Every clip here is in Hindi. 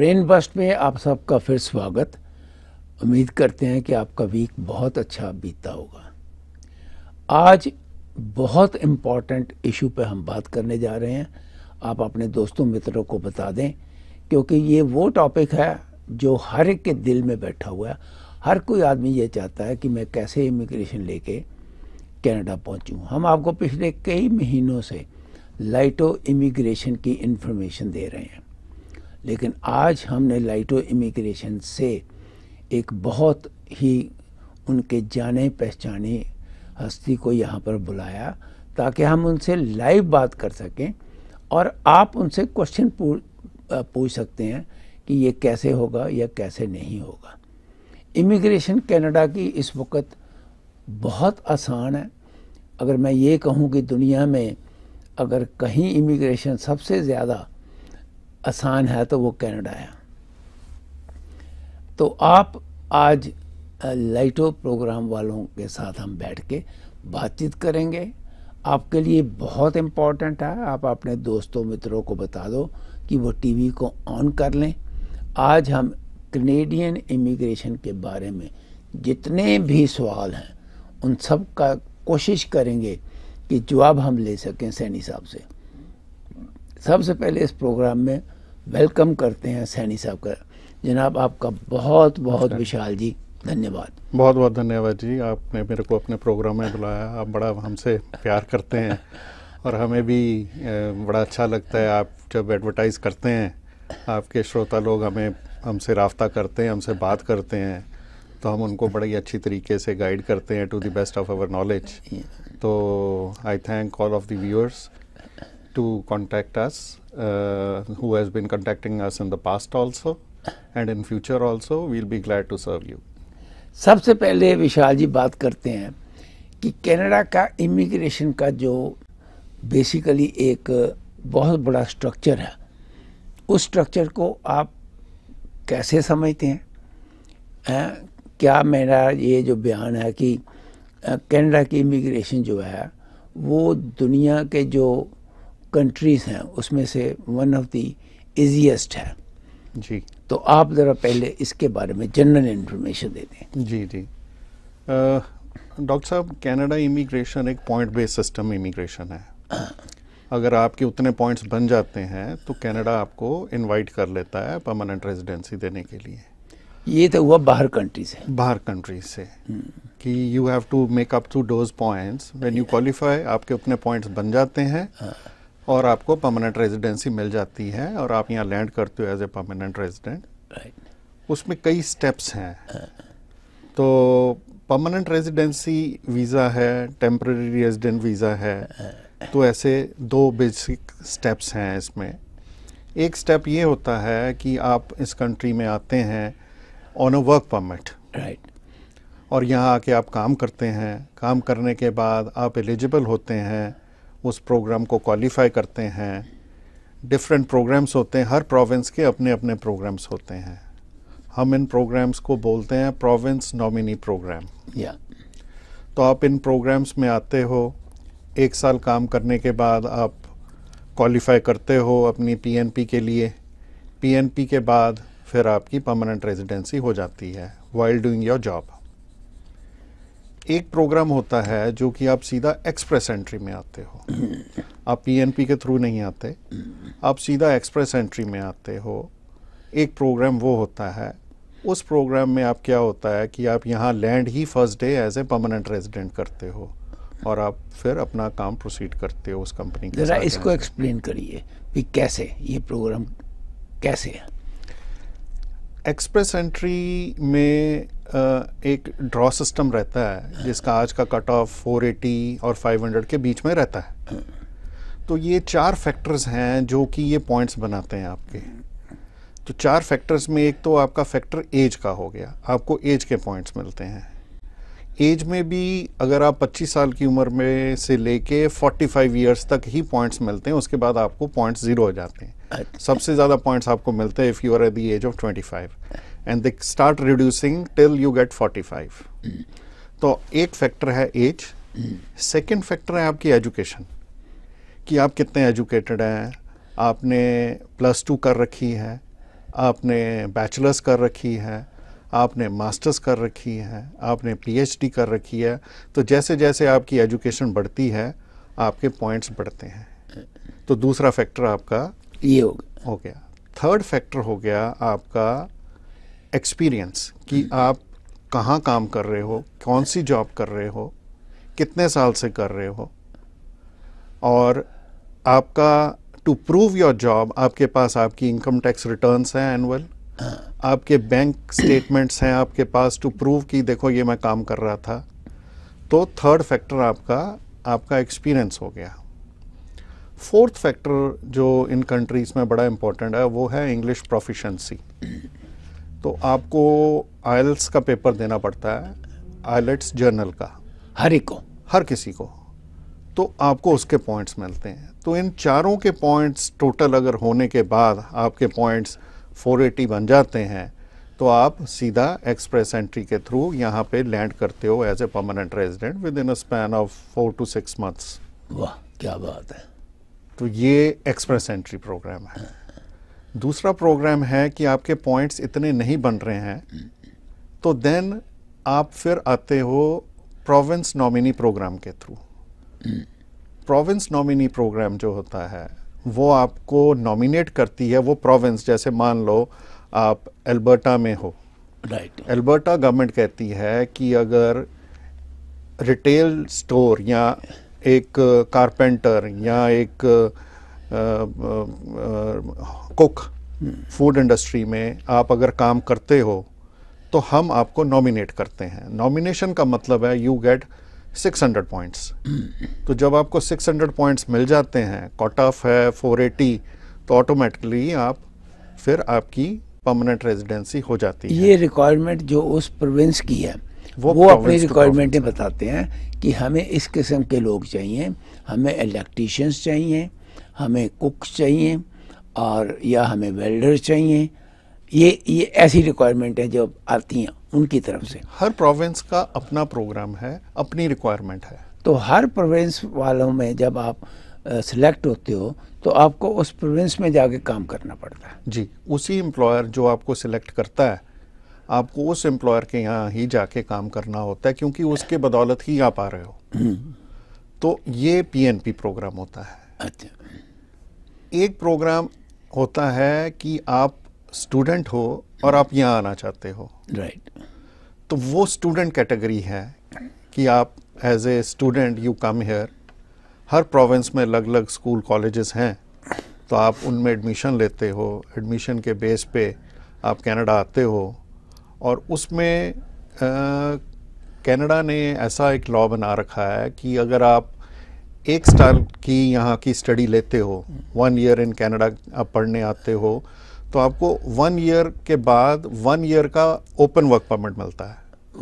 ब्रेन बस्ट में आप सबका फिर स्वागत उम्मीद करते हैं कि आपका वीक बहुत अच्छा बीतता होगा आज बहुत इम्पॉर्टेंट इशू पे हम बात करने जा रहे हैं आप अपने दोस्तों मित्रों को बता दें क्योंकि ये वो टॉपिक है जो हर एक के दिल में बैठा हुआ है हर कोई आदमी ये चाहता है कि मैं कैसे इमिग्रेशन लेके कनाडा पहुंचूं हम आपको पिछले कई महीनों से लाइटो इमिग्रेशन की इन्फॉर्मेशन दे रहे हैं लेकिन आज हमने लाइटो इमिग्रेशन से एक बहुत ही उनके जाने पहचाने हस्ती को यहाँ पर बुलाया ताकि हम उनसे लाइव बात कर सकें और आप उनसे क्वेश्चन पूछ सकते हैं कि ये कैसे होगा या कैसे नहीं होगा इमिग्रेशन कनाडा की इस वक्त बहुत आसान है अगर मैं ये कहूँ कि दुनिया में अगर कहीं इमिग्रेशन सबसे ज़्यादा आसान है तो वो कनाडा है तो आप आज लाइटो प्रोग्राम वालों के साथ हम बैठ के बातचीत करेंगे आपके लिए बहुत इम्पॉर्टेंट है आप अपने दोस्तों मित्रों को बता दो कि वो टीवी को ऑन कर लें आज हम कनेडियन इमिग्रेशन के बारे में जितने भी सवाल हैं उन सब का कोशिश करेंगे कि जवाब हम ले सकें सैनी साहब से सबसे पहले इस प्रोग्राम में वेलकम करते हैं सैनी साहब का जनाब आपका बहुत बहुत विशाल जी धन्यवाद बहुत बहुत धन्यवाद जी आपने मेरे को अपने प्रोग्राम में बुलाया आप बड़ा हमसे प्यार करते हैं और हमें भी बड़ा अच्छा लगता है आप जब एडवर्टाइज़ करते हैं आपके श्रोता लोग हमें हमसे रब्ता करते हैं हमसे बात करते हैं तो हम उनको बड़ी अच्छी तरीके से गाइड करते हैं to the best of our knowledge तो I thank all of the viewers to contact us, uh, who has been contacting us in the past also and in future also. We'll be glad to serve you. सबसे पहले विशाल जी बात करते हैं कि कनाडा का इमिग्रेशन का जो बेसिकली एक बहुत बड़ा स्ट्रक्चर है उस स्ट्रक्चर को आप कैसे समझते हैं आ, क्या मेरा ये जो बयान है कि कनाडा की इमिग्रेशन जो है वो दुनिया के जो कंट्रीज़ हैं उसमें से वन ऑफ दी इजीएस्ट है जी तो आप ज़रा पहले इसके बारे में जनरल इंफॉर्मेशन दे दें जी जी डॉक्टर साहब कनाडा इमिग्रेशन एक पॉइंट बेस्ड सिस्टम इमिग्रेशन है अगर आपके उतने पॉइंट्स बन जाते हैं तो कनाडा आपको इनवाइट कर लेता है परमानेंट रेजिडेंसी देने के लिए ये तो हुआ बाहर कंट्री से बाहर कंट्री से कि you have to make up to those points when you qualify आपके उतने पॉइंट्स बन जाते हैं हाँ। और आपको परमानेंट रेजिडेंसी मिल जाती है और आप यहाँ लैंड करते हो एज ए परमानेंट रेजिडेंट उसमें कई स्टेप्स हैं हाँ। तो परमानेंट रेजिडेंसी वीज़ा है टेम्प्रेरी रेजिडेंट वीज़ा है हाँ। तो ऐसे दो बेसिक स्टेप्स हैं इसमें एक स्टेप ये होता है कि आप इस कंट्री में आते हैं on a work permit right और यहाँ आके आप काम करते हैं काम करने के बाद आप एलिजिबल होते हैं उस प्रोग्राम को क्वालिफाई करते हैं डिफरेंट प्रोग्राम्स होते हैं हर प्रोविंस के अपने अपने प्रोग्राम्स होते हैं हम इन प्रोग्राम्स को बोलते हैं प्रोविंस नॉमिनी प्रोग्राम या तो आप इन प्रोग्राम्स में आते हो एक साल काम करने के बाद आप क्वालिफाई करते हो अपनी पीएनपी के लिए पीएनपी के बाद फिर आपकी परमानेंट रेजिडेंसी हो जाती है वाइल डूइंग योर जॉब एक प्रोग्राम होता है जो कि आप सीधा एक्सप्रेस एंट्री में आते हो आप पीएनपी के थ्रू नहीं आते आप सीधा एक्सप्रेस एंट्री में आते हो एक प्रोग्राम वो होता है उस प्रोग्राम में आप क्या होता है कि आप यहाँ लैंड ही first day as a permanent resident करते हो और आप फिर अपना काम प्रोसीड करते हो उस कंपनी के जरा इसको एक्सप्लेन करिए कि कैसे ये प्रोग्राम कैसे है एक्सप्रेस एंट्री में एक ड्रॉ सिस्टम रहता है जिसका आज का कट ऑफ फोर और 500 के बीच में रहता है तो ये चार फैक्टर्स हैं जो कि ये पॉइंट्स बनाते हैं आपके तो चार फैक्टर्स में एक तो आपका फैक्टर एज का हो गया आपको एज के पॉइंट्स मिलते हैं एज में भी अगर आप 25 साल की उम्र में से लेके 45 इयर्स तक ही पॉइंट्स मिलते हैं उसके बाद आपको पॉइंट्स ज़ीरो हो जाते हैं अच्छा। सबसे ज़्यादा पॉइंट्स आपको मिलते हैं if you are at the age of twenty and start reducing till you get forty 45 तो एक फैक्टर है एज सेकंड फैक्टर है आपकी एजुकेशन कि आप कितने एजुकेटेड हैं आपने प्लस टू कर रखी है आपने बैचलर्स कर रखी है आपने मास्टर्स कर रखी है आपने पीएचडी कर रखी है तो जैसे जैसे आपकी एजुकेशन बढ़ती है आपके पॉइंट्स बढ़ते हैं तो दूसरा फैक्टर आपका ये हो गया हो गया थर्ड फैक्टर हो गया आपका एक्सपीरियंस कि आप कहाँ काम कर रहे हो कौन सी जॉब कर रहे हो कितने साल से कर रहे हो और आपका टू प्रूव योर जॉब आपके पास आपकी इनकम टैक्स रिटर्न्स हैं एनुअल आपके बैंक स्टेटमेंट्स हैं आपके पास टू प्रूव कि देखो ये मैं काम कर रहा था तो थर्ड फैक्टर आपका आपका एक्सपीरियंस हो गया फोर्थ फैक्टर जो इन कंट्रीज़ में बड़ा इम्पोर्टेंट है वो है इंग्लिश प्रोफिशंसी तो आपको आयल्स का पेपर देना पड़ता है आयलट्स जर्नल का हर एक को हर किसी को तो आपको उसके पॉइंट्स मिलते हैं तो इन चारों के पॉइंट्स टोटल अगर होने के बाद आपके पॉइंट्स 480 बन जाते हैं तो आप सीधा एक्सप्रेस एंट्री के थ्रू यहाँ पे लैंड करते हो as a permanent resident within a span of four to six months वाह क्या बात है तो ये एक्सप्रेस एंट्री प्रोग्राम है दूसरा प्रोग्राम है कि आपके पॉइंट्स इतने नहीं बन रहे हैं तो देन आप फिर आते हो प्रोविंस नॉमिनी प्रोग्राम के थ्रू प्रोविंस नॉमिनी प्रोग्राम जो होता है वो आपको नॉमिनेट करती है वो प्रोविंस जैसे मान लो आप एल्बर्टा में हो राइट एल्बर्टा गवर्नमेंट कहती है कि अगर रिटेल स्टोर या एक कारपेंटर या एक कुक फूड इंडस्ट्री में आप अगर काम करते हो तो हम आपको नॉमिनेट करते हैं नॉमिनेशन का मतलब है यू गेट 600 पॉइंट्स तो जब आपको 600 पॉइंट्स मिल जाते हैं कॉट ऑफ है 480 तो ऑटोमेटिकली आप फिर आपकी परमानेंट रेजिडेंसी हो जाती है ये रिक्वायरमेंट जो उस प्रोविंस की है वो, वो अपनी रिक्वायरमेंटें बताते हैं कि हमें इस किस्म के लोग चाहिए हमें इलेक्ट्रीशियंस चाहिए हमें कुक चाहिए और या हमें वेल्डर चाहिए ये ये ऐसी रिक्वायरमेंट है जो आती हैं उनकी तरफ से हर प्रोविंस का अपना प्रोग्राम है अपनी रिक्वायरमेंट है तो हर प्रोविंस वालों में जब आप सिलेक्ट होते हो तो आपको उस प्रोविंस में जाके काम करना पड़ता है जी उसी एम्प्लॉयर जो आपको सिलेक्ट करता है आपको उस एम्प्लॉयर के यहाँ ही जाके काम करना होता है क्योंकि उसके बदौलत ही आप आ रहे हो हम्म। तो ये पीएनपी प्रोग्राम होता है अच्छा एक प्रोग्राम होता है कि आप स्टूडेंट हो और आप यहाँ आना चाहते हो राइट तो वो स्टूडेंट कैटेगरी है कि आप as a student you come here हर प्रोविंस में अलग अलग स्कूल कॉलेजेस हैं तो आप उनमें एडमिशन लेते हो एडमिशन के बेस पे आप कनाडा आते हो और उसमें कनाडा ने ऐसा एक लॉ बना रखा है कि अगर आप एक साल की यहाँ की स्टडी लेते हो वन ईयर इन कनाडा आप पढ़ने आते हो तो आपको वन ईयर के बाद वन ईयर का ओपन वर्क परमिट मिलता है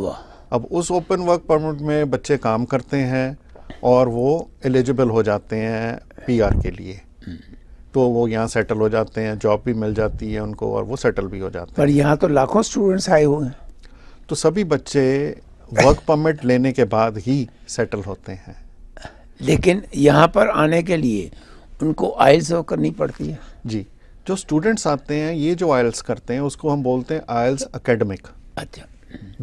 वाह अब उस ओपन वर्क परमिट में बच्चे काम करते हैं और वो एलिजिबल हो जाते हैं पीआर के लिए हम्म। तो वो यहाँ सेटल हो जाते हैं जॉब भी मिल जाती है उनको और वो सेटल भी हो जाते हैं पर यहाँ तो लाखों स्टूडेंट्स आए हुए हैं तो सभी बच्चे वर्क परमिट लेने के बाद ही सेटल होते हैं लेकिन यहाँ पर आने के लिए उनको आयल्स करनी पड़ती है जी जो स्टूडेंट्स आते हैं ये जो आयल्स करते हैं उसको हम बोलते हैं आयल्स अकेडमिक अच्छा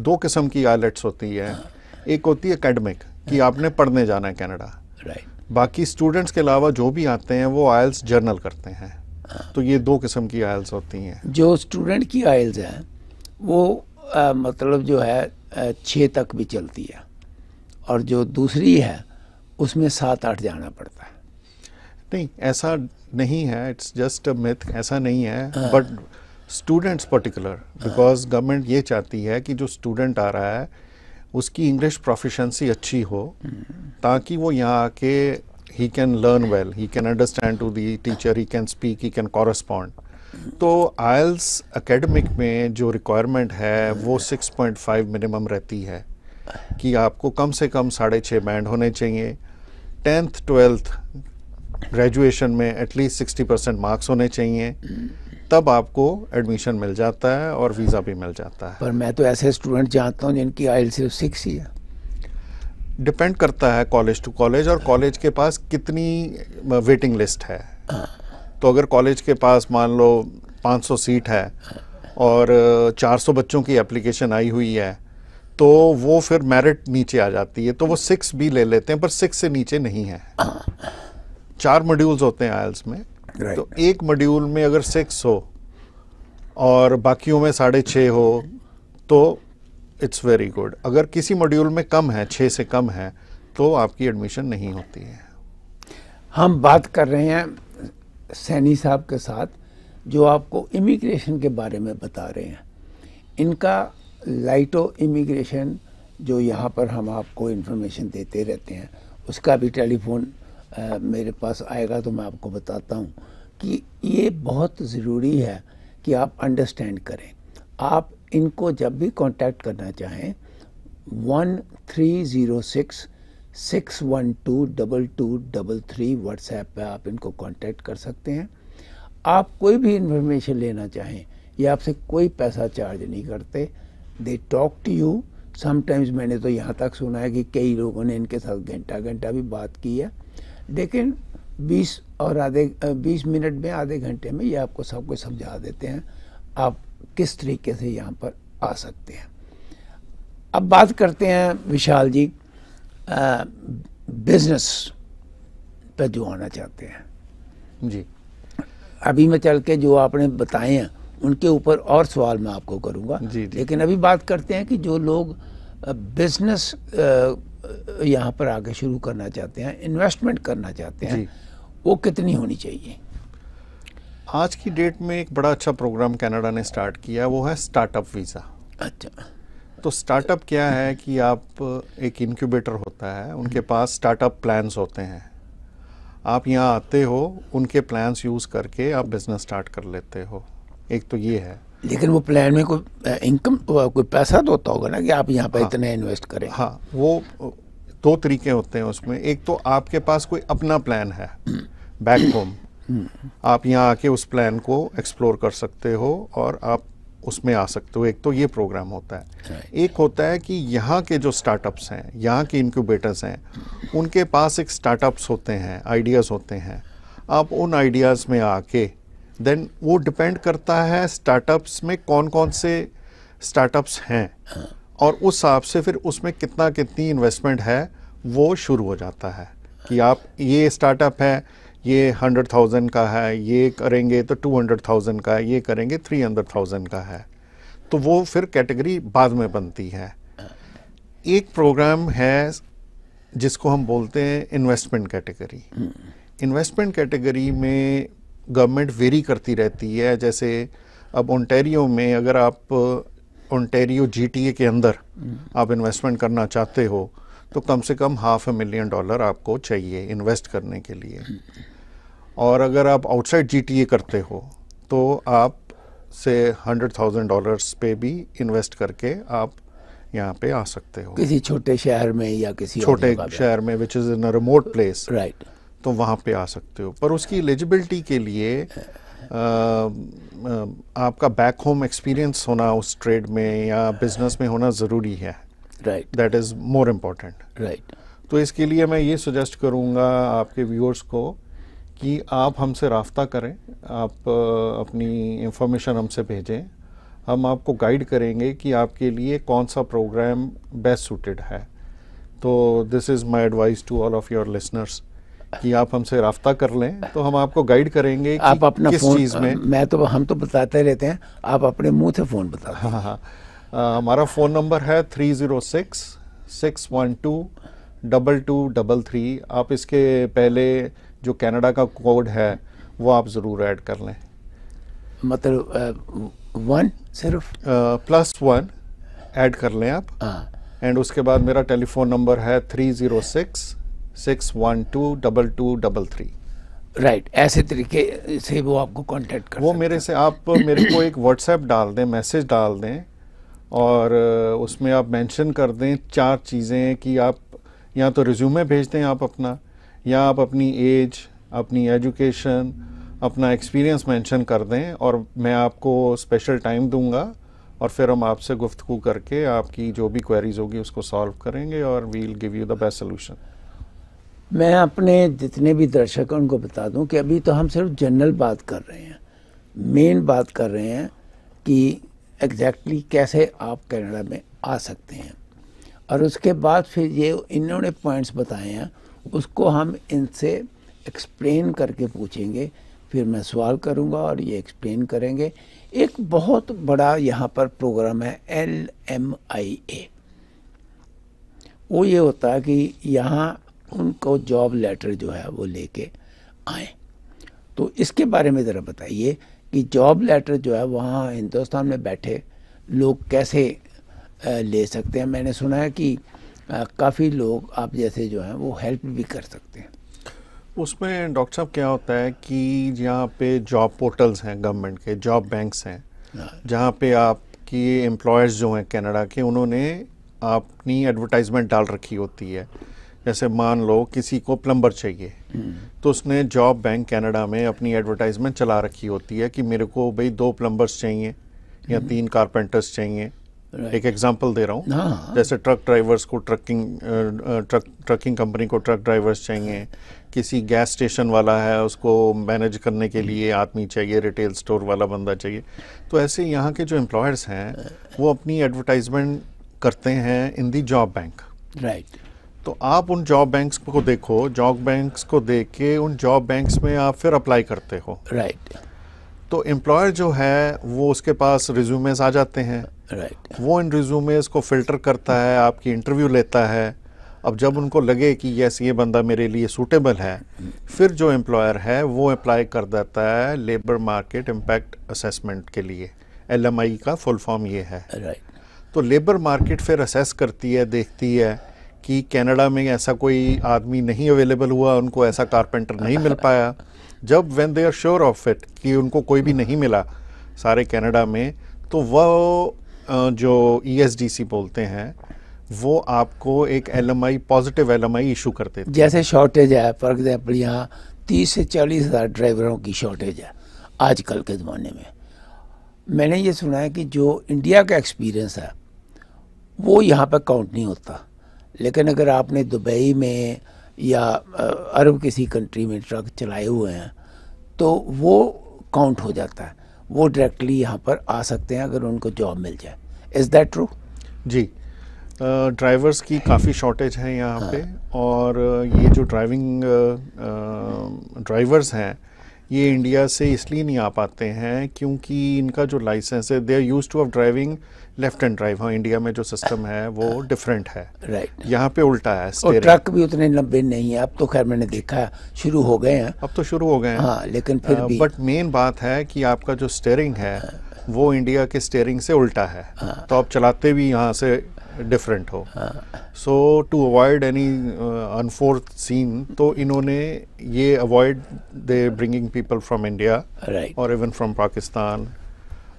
दो किस्म की आयलेट्स होती है हाँ। एक होती है अकेडमिक कि हाँ। आपने पढ़ने जाना है कैनेडा राइट बाकी स्टूडेंट्स के अलावा जो भी आते हैं वो आयल्स जर्नल करते हैं हाँ। तो ये दो किस्म की आयल्स होती हैं जो स्टूडेंट की आयल्स हैं वो आ, मतलब जो है छः तक भी चलती है और जो दूसरी है उसमें सात आठ जाना पड़ता है नहीं ऐसा नहीं है इट्स जस्ट अ मिथ ऐसा नहीं है but students particular because government ये चाहती है कि जो स्टूडेंट आ रहा है उसकी इंग्लिश प्रोफिशंसी अच्छी हो हम्म। ताकि वो यहाँ आके he can learn well he can understand to the teacher he can speak he can correspond to IELTS academic में जो रिक्वायरमेंट है वो 6.5 हाँ। मिनिमम रहती है कि आपको कम से कम साढ़े छः बैंड होने चाहिए टेंथ ट्वेल्थ ग्रेजुएशन में एटलीस्ट सिक्सटी परसेंट मार्क्स होने चाहिए तब आपको एडमिशन मिल जाता है और वीज़ा भी मिल जाता है पर मैं तो ऐसे स्टूडेंट जानता हूँ जिनकी आई सिर्फ सिक्स ही है डिपेंड करता है कॉलेज टू कॉलेज और कॉलेज के पास कितनी वेटिंग लिस्ट है हाँ। तो अगर कॉलेज के पास मान लो 500 सीट है और 400 बच्चों की एप्लीकेशन आई हुई है तो वो फिर मेरिट नीचे आ जाती है तो वो सिक्स भी ले लेते हैं पर सिक्स से नीचे नहीं है चार मॉड्यूल्स होते हैं आयल्स में तो एक मॉड्यूल में अगर सिक्स हो और बाकियों में साढ़े छः हो तो इट्स वेरी गुड अगर किसी मॉड्यूल में कम है छः से कम है तो आपकी एडमिशन नहीं होती है हम बात कर रहे हैं सैनी साहब के साथ जो आपको इमिग्रेशन के बारे में बता रहे हैं इनका लाइटो इमिग्रेशन जो यहाँ पर हम आपको इन्फॉर्मेशन देते रहते हैं उसका भी टेलीफोन मेरे पास आएगा तो मैं आपको बताता हूँ कि ये बहुत ज़रूरी है कि आप अंडरस्टैंड करें आप इनको जब भी कांटेक्ट करना चाहें one three zero six six one two double two double three WhatsApp पर आप इनको कांटेक्ट कर सकते हैं आप कोई भी इन्फॉर्मेशन लेना चाहें ये आपसे कोई पैसा चार्ज नहीं करते they talk to you sometimes मैंने तो यहाँ तक सुना है कि कई लोगों ने इनके साथ घंटा घंटा भी बात की है लेकिन 20 और आधे 20 मिनट में आधे घंटे में ये आपको सब कुछ समझा देते हैं आप किस तरीके से यहाँ पर आ सकते हैं अब बात करते हैं विशाल जी बिजनेस पर जो आना चाहते हैं जी अभी में चल के जो आपने बताए हैं उनके ऊपर और सवाल मैं आपको करूँगा लेकिन अभी बात करते हैं कि जो लोग बिजनेस यहाँ पर आगे शुरू करना चाहते हैं इन्वेस्टमेंट करना चाहते हैं वो कितनी होनी चाहिए आज की डेट में एक बड़ा अच्छा प्रोग्राम कनाडा ने स्टार्ट किया वो है स्टार्टअप वीज़ा अच्छा तो स्टार्टअप क्या है कि आप एक इनक्यूबेटर होता है उनके पास स्टार्टअप प्लान्स होते हैं आप यहाँ आते हो उनके प्लान्स यूज़ करके आप बिज़नेस स्टार्ट कर लेते हो एक तो ये है लेकिन वो प्लान में कोई इनकम कोई पैसा तो होता होगा ना कि आप यहाँ पर हाँ, इतना इन्वेस्ट करें हाँ वो दो तरीके होते हैं उसमें एक तो आपके पास कोई अपना प्लान है बैक होम आप यहाँ आके उस प्लान को एक्सप्लोर कर सकते हो और आप उसमें आ सकते हो एक तो ये प्रोग्राम होता है एक होता है कि यहाँ के जो स्टार्टअप्स हैं यहाँ के इनक्यूबेटर्स हैं उनके पास एक स्टार्टअप्स होते हैं आइडियाज़ होते हैं आप उन आइडियाज़ में आके देन वो डिपेंड करता है स्टार्टअप्स में कौन कौन से स्टार्टअप्स हैं और उस हिसाब से फिर उसमें कितना कितनी इन्वेस्टमेंट है वो शुरू हो जाता है कि आप ये स्टार्टअप है ये हंड्रेड थाउजेंड का है ये करेंगे तो टू हंड्रेड थाउजेंड का है ये करेंगे थ्री हंड्रेड थाउजेंड का है तो वो फिर कैटेगरी बाद में बनती है एक प्रोग्राम है जिसको हम बोलते हैं इन्वेस्टमेंट कैटेगरी इन्वेस्टमेंट कैटेगरी में गवर्नमेंट वेरी करती रहती है जैसे अब ओंटेरियो में अगर आप ओंटेरियो जीटीए के अंदर हम्म। आप इन्वेस्टमेंट करना चाहते हो तो कम से कम हाफ ए मिलियन डॉलर आपको चाहिए इन्वेस्ट करने के लिए और अगर आप आउटसाइड जीटीए करते हो तो आप से हंड्रेड थाउजेंड डॉलर्स पे भी इन्वेस्ट करके आप यहाँ पे आ सकते हो किसी छोटे शहर में या किसी छोटे शहर में which is in a remote place right तो वहाँ पे आ सकते हो पर उसकी एलिजिबिलिटी के लिए आ, आपका बैक होम एक्सपीरियंस होना उस ट्रेड में या बिजनेस में होना ज़रूरी है right that is more important right तो इसके लिए मैं ये सजेस्ट करूँगा आपके व्यूअर्स को कि आप हमसे रबता करें आप अपनी इंफॉर्मेशन हमसे भेजें हम आपको गाइड करेंगे कि आपके लिए कौन सा प्रोग्राम बेस्ट सूटेड है तो this is my advice to all of your listeners कि आप हमसे रफ्ता कर लें तो हम आपको गाइड करेंगे कि आप अपना किस चीज़ में मैं तो हम तो बताते रहते हैं आप अपने मुंह से फ़ोन बता हाँ हाँ, हाँ। हमारा फ़ोन नंबर है three zero six six one two double two double three आप इसके पहले जो कनाडा का कोड है वो आप ज़रूर ऐड कर लें मतलब वन सिर्फ प्लस वन ऐड कर लें आप एंड हाँ। उसके बाद मेरा टेलीफोन नंबर है three zero six six one two double two double three right ऐसे तरीके से वो आपको कॉन्टेक्ट कर वो मेरे से आप मेरे को एक व्हाट्सएप डाल दें मैसेज डाल दें और उसमें आप मेंशन कर दें चार चीज़ें कि आप या तो रिज्यूमे भेज दें आप अपना या आप अपनी एज अपनी एजुकेशन अपना एक्सपीरियंस मेंशन कर दें और मैं आपको स्पेशल टाइम दूंगा और फिर हम आपसे गुफ्तु करके आपकी जो भी क्वेरीज होगी उसको सॉल्व करेंगे और we'll give you the best solution मैं अपने जितने भी दर्शक हैं उनको बता दूं कि अभी तो हम सिर्फ जनरल बात कर रहे हैं मेन बात कर रहे हैं कि एग्जैक्टली exactly कैसे आप कनाडा में आ सकते हैं और उसके बाद फिर ये इन्होंने पॉइंट्स बताए हैं उसको हम इनसे एक्सप्लेन करके पूछेंगे फिर मैं सवाल करूंगा और ये एक्सप्लेन करेंगे एक बहुत बड़ा यहाँ पर प्रोग्राम है एल एम आई ए वो ये होता है कि यहाँ उनको जॉब लेटर जो है वो लेके आए तो इसके बारे में ज़रा बताइए कि जॉब लेटर जो है वहाँ हिंदुस्तान में बैठे लोग कैसे ले सकते हैं मैंने सुना है कि काफ़ी लोग आप जैसे जो हैं वो हेल्प भी कर सकते हैं उसमें डॉक्टर साहब क्या होता है कि जहाँ पे जॉब पोर्टल्स हैं गवर्नमेंट के जॉब बैंक्स हैं हाँ। जहाँ पे आपकी एम्प्लॉयर्स जो हैं कनाडा के उन्होंने अपनी एडवर्टाइजमेंट डाल रखी होती है जैसे मान लो किसी को प्लम्बर चाहिए हम्म। तो उसने जॉब बैंक कनाडा में अपनी एडवर्टाइजमेंट चला रखी होती है कि मेरे को भाई दो प्लम्बर्स चाहिए या हम्म। तीन कारपेंटर्स चाहिए एक एग्जांपल दे रहा हूँ हाँ, हाँ। जैसे ट्रक ड्राइवर्स को ट्रकिंग ट्रक ट्रकिंग कंपनी को ट्रक ड्राइवर्स चाहिए किसी गैस स्टेशन वाला है उसको मैनेज करने के हम्म। लिए आदमी चाहिए रिटेल स्टोर वाला बंदा चाहिए तो ऐसे यहाँ के जो एम्प्लॉयर्स हैं uh, वो अपनी एडवर्टाइजमेंट करते हैं in the job bank right तो आप उन जॉब बैंक्स को देखो जॉब बैंक्स को देख के उन जॉब बैंक्स में आप फिर अप्लाई करते हो राइट right. तो एम्प्लॉयर जो है वो उसके पास रिज्यूमेस आ जाते हैं राइट right. वो इन रिज्यूमेस को फिल्टर करता है आपकी इंटरव्यू लेता है अब जब उनको लगे कि यस ये बंदा मेरे लिए सूटेबल है फिर जो एम्प्लॉयर है वो अप्लाई कर देता है लेबर मार्केट इम्पैक्ट असेसमेंट के लिए एल का फुल फॉर्म ये है राइट right. तो लेबर मार्केट फिर असेस करती है देखती है कि कनाडा में ऐसा कोई आदमी नहीं अवेलेबल हुआ उनको ऐसा कारपेंटर नहीं मिल पाया जब when they are sure of it कि उनको कोई भी नहीं मिला सारे कनाडा में तो वह जो ई e बोलते हैं वो आपको एक एल पॉजिटिव एल इशू करते थे जैसे शॉर्टेज है फॉर एग्जाम्पल यहाँ तीस से चालीस हज़ार ड्राइवरों की शॉर्टेज है आजकल के ज़माने में मैंने ये सुना है कि जो इंडिया का एक्सपीरियंस है वो यहाँ पर काउंट नहीं होता लेकिन अगर आपने दुबई में या अरब किसी कंट्री में ट्रक चलाए हुए हैं तो वो काउंट हो जाता है वो डायरेक्टली यहाँ पर आ सकते हैं अगर उनको जॉब मिल जाए इज़ दैट ट्रू जी ड्राइवर्स की काफ़ी शॉर्टेज है यहाँ हाँ. पे और ये जो ड्राइविंग ड्राइवर्स हैं ये इंडिया से इसलिए नहीं आ पाते हैं क्योंकि इनका जो लाइसेंस है they are use to of driving left and drive हाँ इंडिया में जो सिस्टम है वो डिफरेंट है राइट right. यहाँ पे उल्टा है और ट्रक भी उतने लंबे नहीं है अब तो खैर मैंने देखा शुरू हो गए हैं अब तो शुरू हो गए हैं हाँ लेकिन फिर भी बट मेन बात है कि आपका जो स्टेयरिंग है हाँ, वो इंडिया के स्टेयरिंग से उल्टा है हाँ। तो आप चलाते भी यहाँ से डिफरेंट हो so to avoid any unforeseen तो इन्होंने ये avoid they bringing people from India और even from Pakistan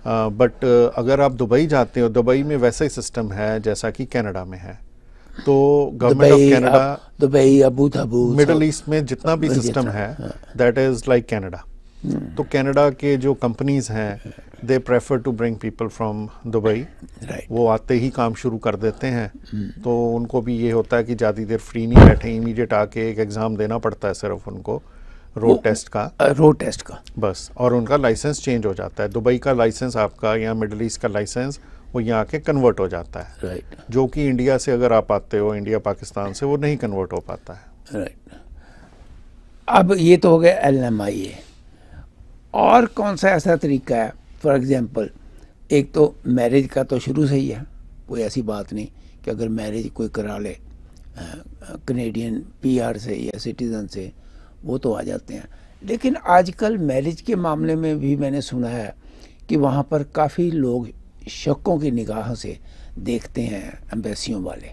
but uh, uh, अगर आप दुबई जाते हो दुबई में वैसा ही सिस्टम है जैसा कि कनाडा में है तो government of Canada Dubai Abu Dhabi Middle East में जितना भी सिस्टम है दैट इज लाइक कनाडा तो कनाडा के जो कंपनीज हैं they prefer to bring people from Dubai वो आते ही काम शुरू कर देते हैं hmm. तो उनको भी ये होता है कि ज़्यादा देर फ्री नहीं बैठे इमीडिएट आके एक एग्ज़ाम देना पड़ता है सिर्फ उनको रोड टेस्ट का रोड टेस्ट का बस और उनका लाइसेंस चेंज हो जाता है दुबई का लाइसेंस आपका या मिडल ईस्ट का लाइसेंस वो यहाँ आके कन्वर्ट हो जाता है राइट right. जो कि इंडिया से अगर आप आते हो इंडिया पाकिस्तान से वो नहीं कन्वर्ट हो पाता है राइट right. अब ये तो हो गया एल एम आई ए और कौन सा ऐसा तरीका है फॉर एग्ज़ाम्पल एक तो मैरिज का तो शुरू से ही है कोई ऐसी बात नहीं कि अगर मैरिज कोई करा ले कनेडियन आर से या सिटीज़न से वो तो आ जाते हैं लेकिन आजकल मैरिज के मामले में भी मैंने सुना है कि वहाँ पर काफ़ी लोग शकों की निगाह से देखते हैं एम्बेसियों वाले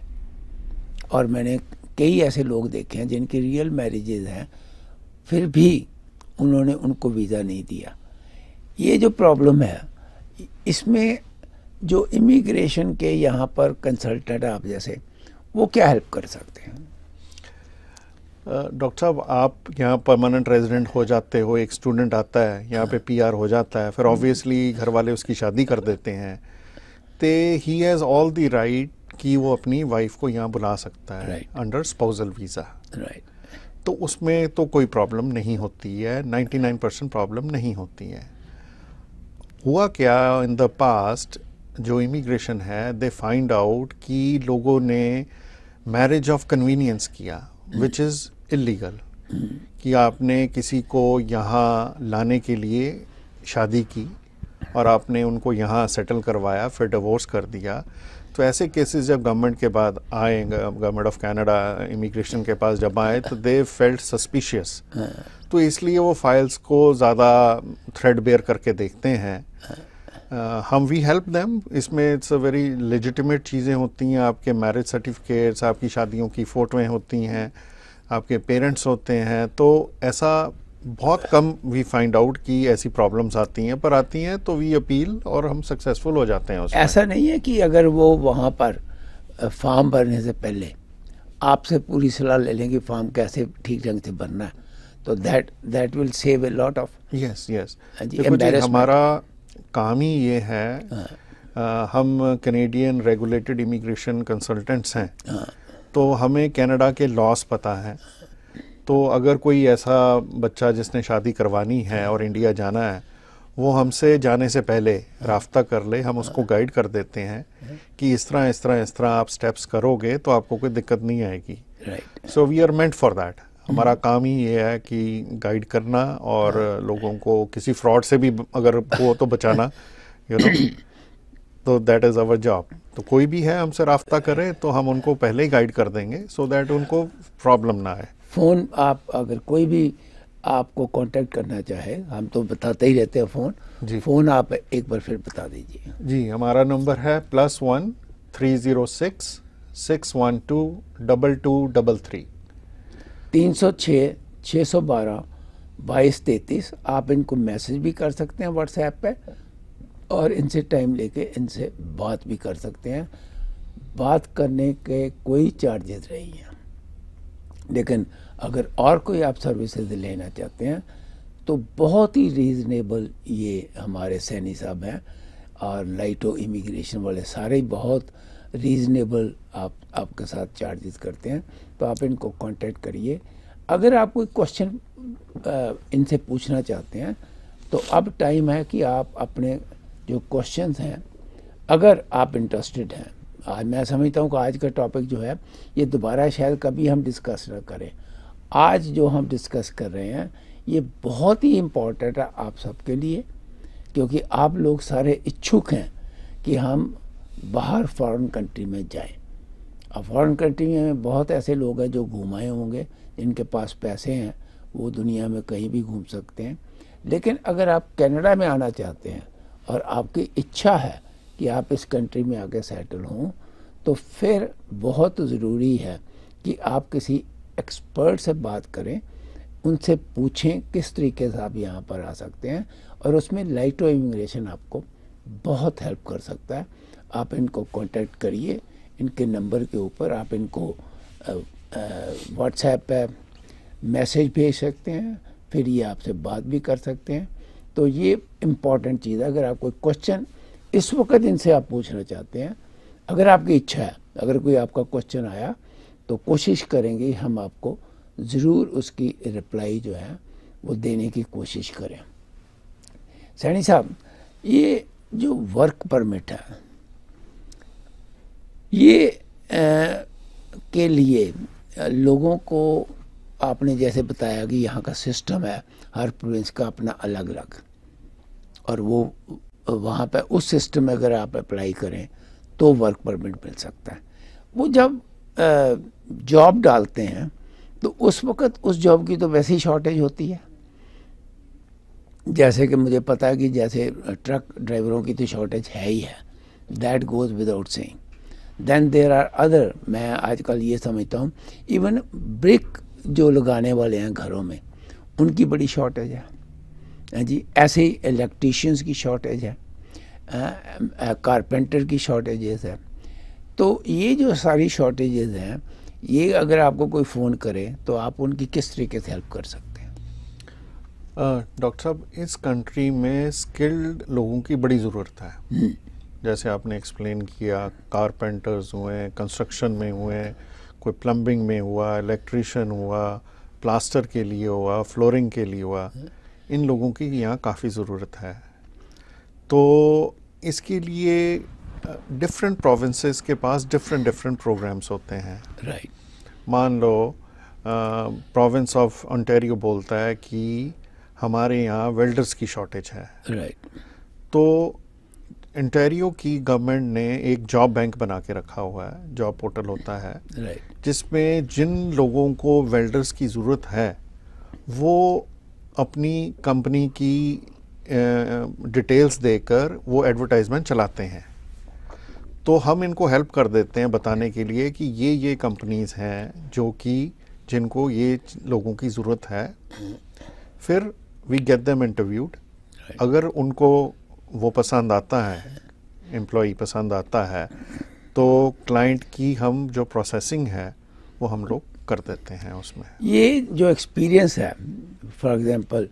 और मैंने कई ऐसे लोग देखे हैं जिनकी रियल मैरिजेज हैं फिर भी उन्होंने उनको वीज़ा नहीं दिया ये जो प्रॉब्लम है इसमें जो इमिग्रेशन के यहाँ पर कंसल्टेंट आप जैसे वो क्या हेल्प कर सकते हैं डॉक्टर साहब आप यहाँ परमानेंट रेजिडेंट हो जाते हो एक स्टूडेंट आता है यहाँ पे पीआर हो जाता है फिर ऑब्वियसली घर वाले उसकी शादी कर देते हैं तो he has all the right कि वो अपनी वाइफ को यहाँ बुला सकता है अंडर स्पाउजल वीज़ा राइट तो उसमें तो कोई प्रॉब्लम नहीं होती है 99 परसेंट प्रॉब्लम नहीं होती है हुआ क्या इन द पास्ट जो इमिग्रेशन है दे फाइंड आउट कि लोगों ने मैरिज ऑफ कन्वीनियंस किया विच इज़ hmm. इलीगल कि आपने किसी को यहाँ लाने के लिए शादी की और आपने उनको यहाँ सेटल करवाया फिर डिवोर्स कर दिया तो ऐसे केसेस जब गवर्नमेंट के बाद आए गवर्नमेंट ऑफ कनाडा इमिग्रेशन के पास जब आए तो दे फेल्ट सस्पिशियस तो इसलिए वो फाइल्स को ज़्यादा थ्रेड बेयर करके देखते हैं हम वी हेल्प देम इसमें इट्स अ वेरी लेजिटिमेट चीज़ें होती हैं आपके मैरिज सर्टिफिकेट्स आपकी शादियों की फ़ोटोएँ होती हैं आपके पेरेंट्स होते हैं तो ऐसा बहुत कम वी फाइंड आउट कि ऐसी प्रॉब्लम्स आती हैं पर आती हैं तो वी अपील और हम सक्सेसफुल हो जाते हैं उसमें ऐसा नहीं है कि अगर वो वहाँ पर फार्म भरने से पहले आपसे पूरी सलाह ले लेंगे फार्म कैसे ठीक ढंग से भरना है तो that that will save a lot of yes yes हमारा काम ही ये है हाँ। आ, हम कनेडियन रेगुलेटेड इमिग्रेशन कंसल्टेंट्स हैं हाँ। तो हमें कनाडा के लॉस पता है तो अगर कोई ऐसा बच्चा जिसने शादी करवानी है और इंडिया जाना है वो हमसे जाने से पहले राफ्ता कर ले हम उसको गाइड कर देते हैं कि इस तरह इस तरह इस तरह आप स्टेप्स करोगे तो आपको कोई दिक्कत नहीं आएगी so we are meant for that हमारा काम ही ये है कि गाइड करना और लोगों को किसी फ्रॉड से भी अगर हो तो बचाना यू नो तो दैट इज़ आवर जॉब तो कोई भी है हमसे रबता करें तो हम उनको पहले ही गाइड कर देंगे सो so दैट उनको प्रॉब्लम ना आए फ़ोन आप अगर कोई भी आपको कांटेक्ट करना चाहे हम तो बताते ही रहते हैं फ़ोन जी फ़ोन आप एक बार फिर बता दीजिए जी हमारा नंबर है plus one three zero six six one two double two double three तीन सौ छः छः सौ बारह बाईस तैतीस आप इनको मैसेज भी कर सकते हैं व्हाट्सएप पे और इनसे टाइम लेके इनसे बात भी कर सकते हैं बात करने के कोई चार्जेस नहीं हैं लेकिन अगर और कोई आप सर्विसेज लेना चाहते हैं तो बहुत ही रीज़नेबल ये हमारे सैनी साहब हैं और लाइटो इमिग्रेशन वाले सारे बहुत रीज़नेबल आप आपके साथ चार्जेस करते हैं तो आप इनको कांटेक्ट करिए अगर आप कोई क्वेश्चन इनसे पूछना चाहते हैं तो अब टाइम है कि आप अपने जो क्वेश्चन हैं अगर आप इंटरेस्टेड हैं आज मैं समझता हूँ कि आज का टॉपिक जो है ये दोबारा शायद कभी हम डिस्कस ना करें आज जो हम डिस्कस कर रहे हैं ये बहुत ही इम्पोर्टेंट है आप सबके लिए क्योंकि आप लोग सारे इच्छुक हैं कि हम बाहर फॉरेन कंट्री में जाएं अब फॉरेन कंट्री में बहुत ऐसे लोग हैं जो घूमाए होंगे जिनके पास पैसे हैं वो दुनिया में कहीं भी घूम सकते हैं लेकिन अगर आप कनाडा में आना चाहते हैं और आपकी इच्छा है कि आप इस कंट्री में आके सेटल हों तो फिर बहुत ज़रूरी है कि आप किसी एक्सपर्ट से बात करें उनसे पूछें किस तरीके से आप यहाँ पर आ सकते हैं और उसमें लाइट ऑफ इमिग्रेशन आपको बहुत हेल्प कर सकता है आप इनको कांटेक्ट करिए इनके नंबर के ऊपर आप इनको व्हाट्सएप पर मैसेज भेज सकते हैं फिर ये आपसे बात भी कर सकते हैं तो ये इम्पॉर्टेंट चीज़ है अगर आप कोई क्वेश्चन इस वक्त इनसे आप पूछना चाहते हैं अगर आपकी इच्छा है अगर कोई आपका क्वेश्चन आया तो कोशिश करेंगे हम आपको ज़रूर उसकी रिप्लाई जो है वो देने की कोशिश करें सैनी साहब ये जो वर्क परमिट है ये ए, के लिए लोगों को आपने जैसे बताया कि यहाँ का सिस्टम है हर प्रोविंस का अपना अलग अलग और वो वहाँ पर उस सिस्टम में अगर आप अप्लाई करें तो वर्क परमिट मिल सकता है वो जब जॉब डालते हैं तो उस वक़्त उस जॉब की तो वैसे ही शॉर्टेज होती है जैसे कि मुझे पता है कि जैसे ट्रक ड्राइवरों की तो शॉर्टेज है ही है that goes without saying then there are other मैं आजकल ये समझता हूँ इवन ब्रिक जो लगाने वाले हैं घरों में उनकी बड़ी शॉर्टेज है हाँ जी ऐसे ही इलेक्ट्रीशियंस की शॉर्टेज है कारपेंटर हाँ, की शॉर्टेजेस है तो ये जो सारी शॉर्टेजेस हैं ये अगर आपको कोई फ़ोन करे तो आप उनकी किस तरीके से हेल्प कर सकते हैं डॉक्टर साहब इस कंट्री में स्किल्ड लोगों की बड़ी ज़रूरत है हम्म। जैसे आपने एक्सप्लेन किया कारपेंटर्स हुए कंस्ट्रक्शन में हुए कोई प्लम्बिंग में हुआ इलेक्ट्रीशन हुआ प्लास्टर के लिए हुआ फ्लोरिंग के लिए हुआ हुँ. हम्म। इन लोगों की यहाँ काफ़ी ज़रूरत है तो इसके लिए डिफरेंट प्रोविंसेस के पास डिफरेंट डिफरेंट प्रोग्राम्स होते हैं राइट right. मान लो प्रोविंस ऑफ ऑन्टेरियो बोलता है कि हमारे यहाँ वेल्डर्स की शॉर्टेज है राइट right. तो इंटेरियो की गवर्नमेंट ने एक जॉब बैंक बना के रखा हुआ है जॉब पोर्टल होता है right. जिसमें जिन लोगों को वेल्डर्स की ज़रूरत है वो अपनी कंपनी की डिटेल्स देकर वो एडवर्टाइजमेंट चलाते हैं तो हम इनको हेल्प कर देते हैं बताने के लिए कि ये ये कंपनीज़ हैं जो कि जिनको ये लोगों की ज़रूरत है फिर वी गेट देम इंटरव्यूड अगर उनको वो पसंद आता है एम्प्लॉय पसंद आता है तो क्लाइंट की हम जो प्रोसेसिंग है वो हम लोग कर देते हैं उसमें ये जो एक्सपीरियंस है फॉर एग्जांपल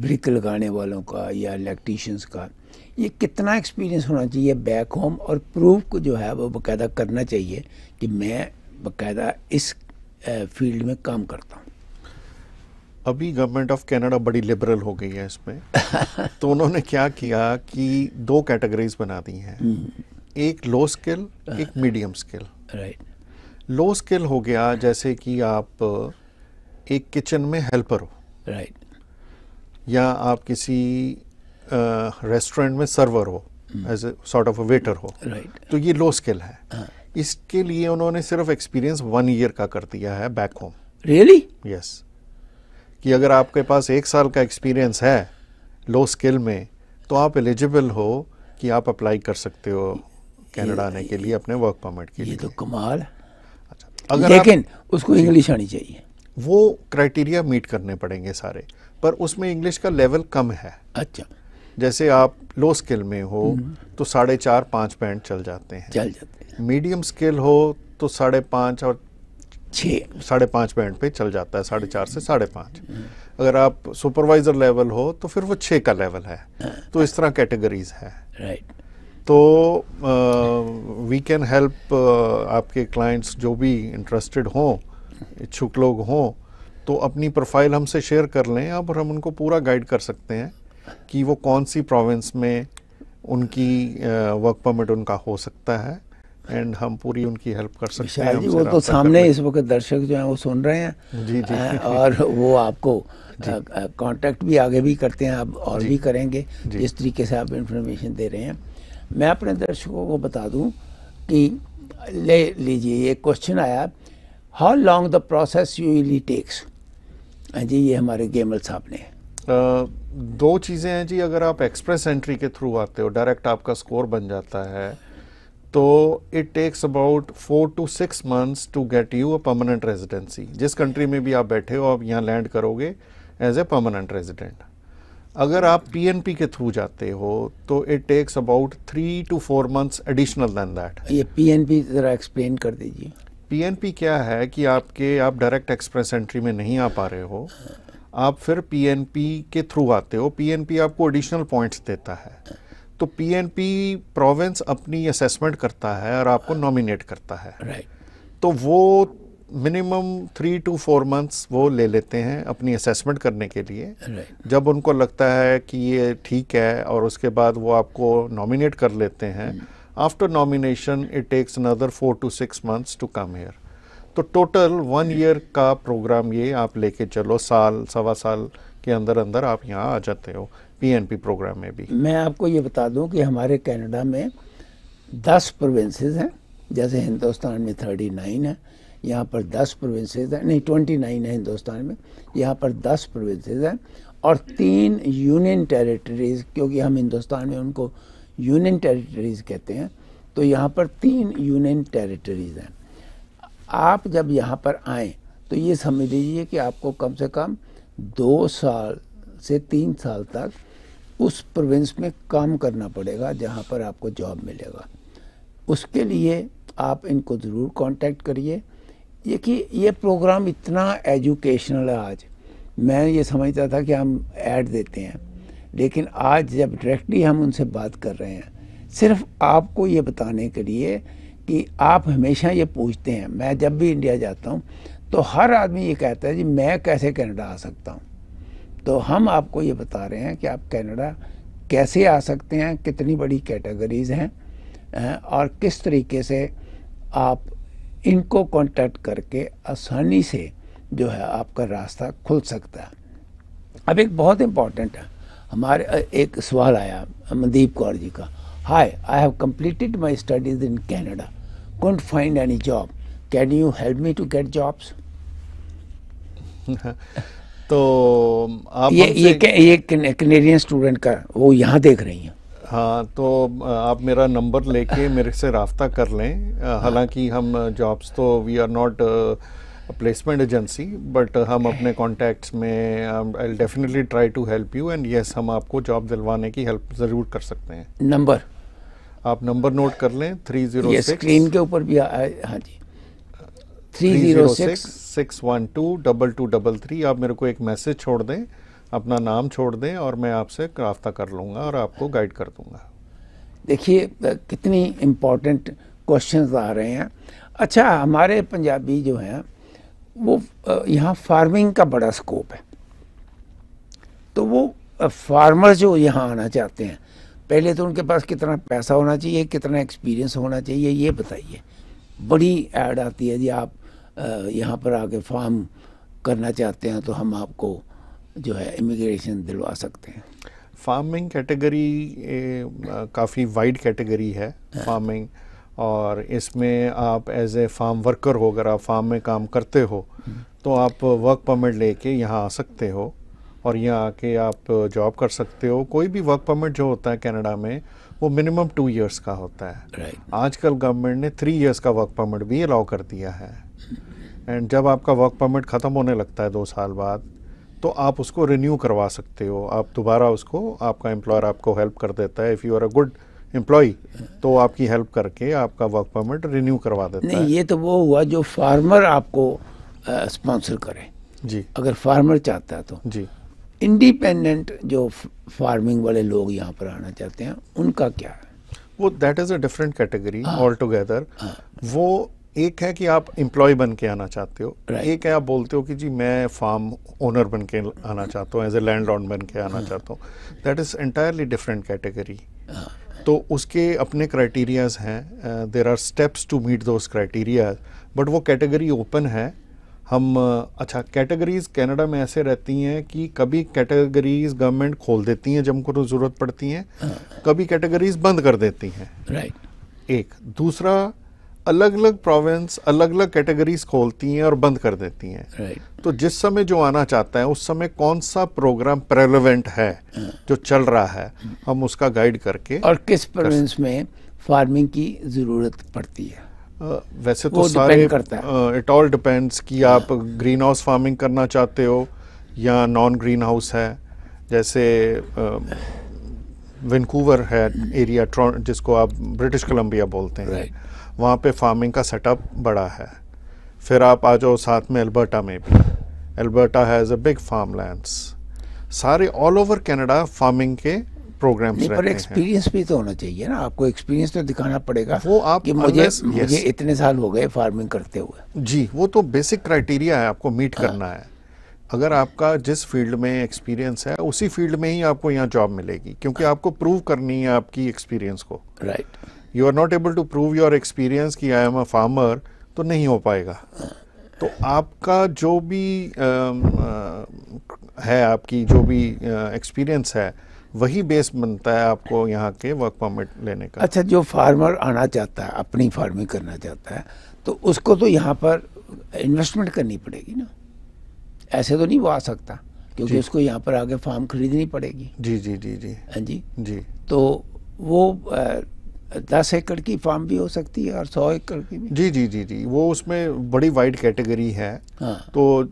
ब्रिक लगाने वालों का या इलेक्ट्रीशियंस का ये कितना एक्सपीरियंस होना चाहिए बैक होम और प्रूफ को जो है वो बाकायदा करना चाहिए कि मैं बकायदा इस फील्ड में काम करता हूँ अभी गवर्नमेंट ऑफ कनाडा बड़ी लिबरल हो गई है इसमें तो उन्होंने क्या किया कि दो कैटेगरीज बना दी हैं हम्म। एक लो स्किल एक medium skill right low skill हो गया जैसे कि आप एक किचन में हेल्पर हो राइट right. या आप किसी रेस्टोरेंट में सर्वर हो as a sort of a waiter हो राइट right. तो ये लो स्किल है हाँ। इसके लिए उन्होंने सिर्फ एक्सपीरियंस वन ईयर का कर दिया है बैक होम रियली यस कि अगर आपके पास एक साल का एक्सपीरियंस है लो स्किल में तो आप एलिजिबल हो कि आप अप्लाई कर सकते हो कनाडा आने के लिए अपने वर्क परमिट के लिए तो कमाल है अगर लेकिन उसको इंग्लिश आनी चाहिए वो क्राइटेरिया मीट करने पड़ेंगे सारे पर उसमें इंग्लिश का लेवल कम है अच्छा जैसे आप लो स्किल में हो हम्म। तो साढ़े चार पाँच पैंट चल जाते हैं चल जाते हैं मीडियम स्किल हो तो साढ़े पाँच और छः साढ़े पाँच पैंट पे चल जाता है साढ़े चार से साढ़े पाँच हम्म। अगर आप सुपरवाइज़र लेवल हो तो फिर वो छः का लेवल है हाँ। तो इस तरह कैटेगरीज है राइट तो वी कैन हेल्प आपके क्लाइंट्स जो भी इंटरेस्टेड हों इच्छुक लोग हों तो अपनी प्रोफाइल हमसे शेयर कर लें अब हम उनको पूरा गाइड कर सकते हैं कि वो कौन सी प्रोविंस में उनकी वर्क परमिट उनका हो सकता है एंड हम पूरी उनकी हेल्प कर सकते हैं जी वो तो सामने इस वक्त दर्शक जो हैं वो सुन रहे हैं जी जी और वो आपको कांटेक्ट भी आगे भी करते हैं आप और भी करेंगे जिस तरीके से आप इंफॉर्मेशन दे रहे हैं मैं अपने दर्शकों को बता दूं कि ले लीजिए ये क्वेश्चन आया how long the process usually takes जी ये हमारे गेमल साहब ने दो चीज़ें हैं जी अगर आप एक्सप्रेस एंट्री के थ्रू आते हो डायरेक्ट आपका स्कोर बन जाता है तो it takes about four to six months to get you a permanent residency जिस कंट्री में भी आप बैठे हो आप यहाँ लैंड करोगे एज ए परमानेंट रेजिडेंट अगर आप पीएनपी के थ्रू जाते हो तो it takes about three to four months additional then that ये पीएनपी ज़रा एक्सप्लेन कर दीजिए पीएनपी क्या है कि आपके आप डायरेक्ट एक्सप्रेस एंट्री में नहीं आ पा रहे हो आप फिर पीएनपी के थ्रू आते हो पीएनपी आपको एडिशनल पॉइंट्स देता है तो पीएनपी प्रोविंस अपनी असेसमेंट करता है और आपको नॉमिनेट करता है right. तो वो minimum three to four months वो ले लेते हैं अपनी असेसमेंट करने के लिए right. जब उनको लगता है कि ये ठीक है और उसके बाद वो आपको नॉमिनेट कर लेते हैं after nomination it takes another four to six months to come here तो टोटल वन ईयर का प्रोग्राम ये आप लेके चलो साल सवा साल के अंदर अंदर आप यहाँ आ जाते हो पीएनपी प्रोग्राम में भी मैं आपको ये बता दूं कि हमारे कनाडा में दस प्रोविंसेस हैं जैसे हिंदुस्तान में थर्टी नाइन है यहाँ पर दस प्रोविंसेज हैं नहीं ट्वेंटी नाइन है हिंदुस्तान में यहाँ पर दस प्रोविंसेज हैं और तीन यूनियन टेरिटरीज़ क्योंकि हम हिंदुस्तान में उनको यूनियन टेरिटरीज़ कहते हैं तो यहाँ पर तीन यूनियन टेरिटरीज़ हैं आप जब यहाँ पर आएँ तो ये समझ लीजिए कि आपको कम से कम दो साल से तीन साल तक उस प्रोविंस में काम करना पड़ेगा जहाँ पर आपको जॉब मिलेगा उसके लिए आप इनको ज़रूर कांटेक्ट करिए ये कि ये प्रोग्राम इतना एजुकेशनल है आज मैं ये समझता था कि हम ऐड देते हैं लेकिन आज जब डायरेक्टली हम उनसे बात कर रहे हैं सिर्फ आपको ये बताने के लिए कि आप हमेशा ये पूछते हैं मैं जब भी इंडिया जाता हूँ तो हर आदमी ये कहता है जी मैं कैसे कनाडा आ सकता हूँ तो हम आपको ये बता रहे हैं कि आप कनाडा कैसे आ सकते हैं कितनी बड़ी कैटेगरीज़ हैं और किस तरीके से आप इनको कांटेक्ट करके आसानी से जो है आपका रास्ता खुल सकता है अब एक बहुत इम्पॉर्टेंट है हमारे एक सवाल आया मनदीप कौर जी का hi I have completed my studies in Canada can't find any job can you help me to get jobs तो आप ये ये ये कनेडियन स्टूडेंट का वो यहाँ देख रही हैं हाँ तो आप मेरा नंबर लेके मेरे से रबता कर लें हाँ। हालांकि हम जॉब्स तो we are not placement agency but हम अपने कॉन्टैक्ट्स में I definitely try to help you and yes हम आपको जॉब दिलवाने की हेल्प ज़रूर कर सकते हैं नंबर आप नंबर नोट कर लें थ्री जीरो स्क्रीन के ऊपर भी हाँ जी three zero six six one two double two double three आप मेरे को एक मैसेज छोड़ दें अपना नाम छोड़ दें और मैं आपसे रास्ता कर लूँगा और आपको गाइड कर दूँगा देखिए कितनी इम्पोर्टेंट क्वेश्चन आ रहे हैं अच्छा हमारे पंजाबी जो हैं वो यहाँ फार्मिंग का बड़ा स्कोप है तो वो फार्मर जो यहाँ आना चाहते हैं पहले तो उनके पास कितना पैसा होना चाहिए कितना एक्सपीरियंस होना चाहिए ये बताइए बड़ी ऐड आती है जी आप यहाँ पर आके फार्म करना चाहते हैं तो हम आपको जो है इमिग्रेशन दिलवा सकते हैं फार्मिंग कैटेगरी काफ़ी वाइड कैटेगरी है फार्मिंग हाँ। और इसमें आप एज ए फार्म वर्कर हो अगर आप फार्म में काम करते हो हम्म। तो आप वर्क परमिट लेके यहाँ आ सकते हो और यहाँ आके आप जॉब कर सकते हो कोई भी वर्क परमिट जो होता है कनाडा में वो मिनिमम टू इयर्स का होता है right. आजकल गवर्नमेंट ने थ्री इयर्स का वर्क परमिट भी अलाउ कर दिया है एंड हम्म। जब आपका वर्क परमिट ख़त्म होने लगता है दो साल बाद तो आप उसको रिन्यू करवा सकते हो आप दोबारा उसको आपका एम्प्लॉयर आपको हेल्प कर देता है if you are a good employee तो आपकी हेल्प करके आपका वर्क परमिट रिन्यू करवा देता नहीं, है नहीं ये तो वो हुआ जो फार्मर आपको स्पॉन्सर करे जी अगर फार्मर चाहता है तो जी इंडिपेंडेंट जो फार्मिंग वाले लोग यहाँ पर आना चाहते हैं उनका क्या है वो that is a different category all together वो एक है कि आप एम्प्लॉय बन के आना चाहते हो right. एक है आप बोलते हो कि जी मैं फार्म ओनर बन के आना चाहता हूँ एज ए लैंड लॉर्ड बन के आना हाँ। चाहता हूँ that is entirely different category तो उसके अपने क्राइटेरियाज हैं there are steps to meet those criterias but वो कैटेगरी ओपन है हम uh, अच्छा कैटेगरीज कनाडा में ऐसे रहती हैं कि कभी कैटेगरीज गवर्नमेंट खोल देती हैं जब हमको तो ज़रूरत पड़ती है हाँ। कभी कैटेगरीज बंद कर देती हैं राइट right. एक दूसरा अलग अलग प्रोविंस अलग अलग कैटेगरीज खोलती हैं और बंद कर देती हैं right. तो जिस समय जो आना चाहता है उस समय कौन सा प्रोग्राम प्रेलिवेंट है जो चल रहा है हम उसका गाइड करके और किस प्रोविंस में फार्मिंग की ज़रूरत पड़ती है Uh, वैसे तो सारे इट ऑल डिपेंड्स कि आप ग्रीन हाउस फार्मिंग करना चाहते हो या नॉन ग्रीन हाउस है जैसे विनकूवर है एरिया जिसको आप ब्रिटिश कोलम्बिया बोलते हैं right. वहाँ पे फार्मिंग का सेटअप बड़ा है फिर आप आ जाओ साथ में अल्बर्टा में भी Alberta has a big farm lands सारे ऑल ओवर कनाडा फार्मिंग के प्रोग्राम्स पर एक्सपीरियंस भी तो होना चाहिए ना आपको एक्सपीरियंस तो दिखाना पड़ेगा वो आप कि मुझे yes. मुझे इतने साल हो गए फार्मिंग करते हुए जी वो तो बेसिक क्राइटेरिया है आपको मीट हाँ। करना है अगर आपका जिस फील्ड में एक्सपीरियंस है उसी फील्ड में ही आपको यहाँ जॉब मिलेगी क्योंकि आपको प्रूव करनी है आपकी एक्सपीरियंस को right right. You are not able to prove your experience कि आई एम अ फार्मर तो नहीं हो पाएगा तो आपका जो भी आ, है आपकी जो भी एक्सपीरियंस है वही बेस बनता है आपको यहाँ के वर्क परमिट लेने का अच्छा जो फार्मर आना चाहता है अपनी फार्मिंग करना चाहता है तो उसको तो यहाँ पर इन्वेस्टमेंट करनी पड़ेगी ना ऐसे तो नहीं वो आ सकता क्योंकि उसको यहाँ पर आगे फार्म खरीदनी पड़ेगी जी जी जी जी हाँ जी जी तो वो दस एकड़ की फार्म भी हो सकती है और सौ एकड़ की भी जी जी जी जी वो उसमें बड़ी वाइड कैटेगरी है हाँ। तो आ,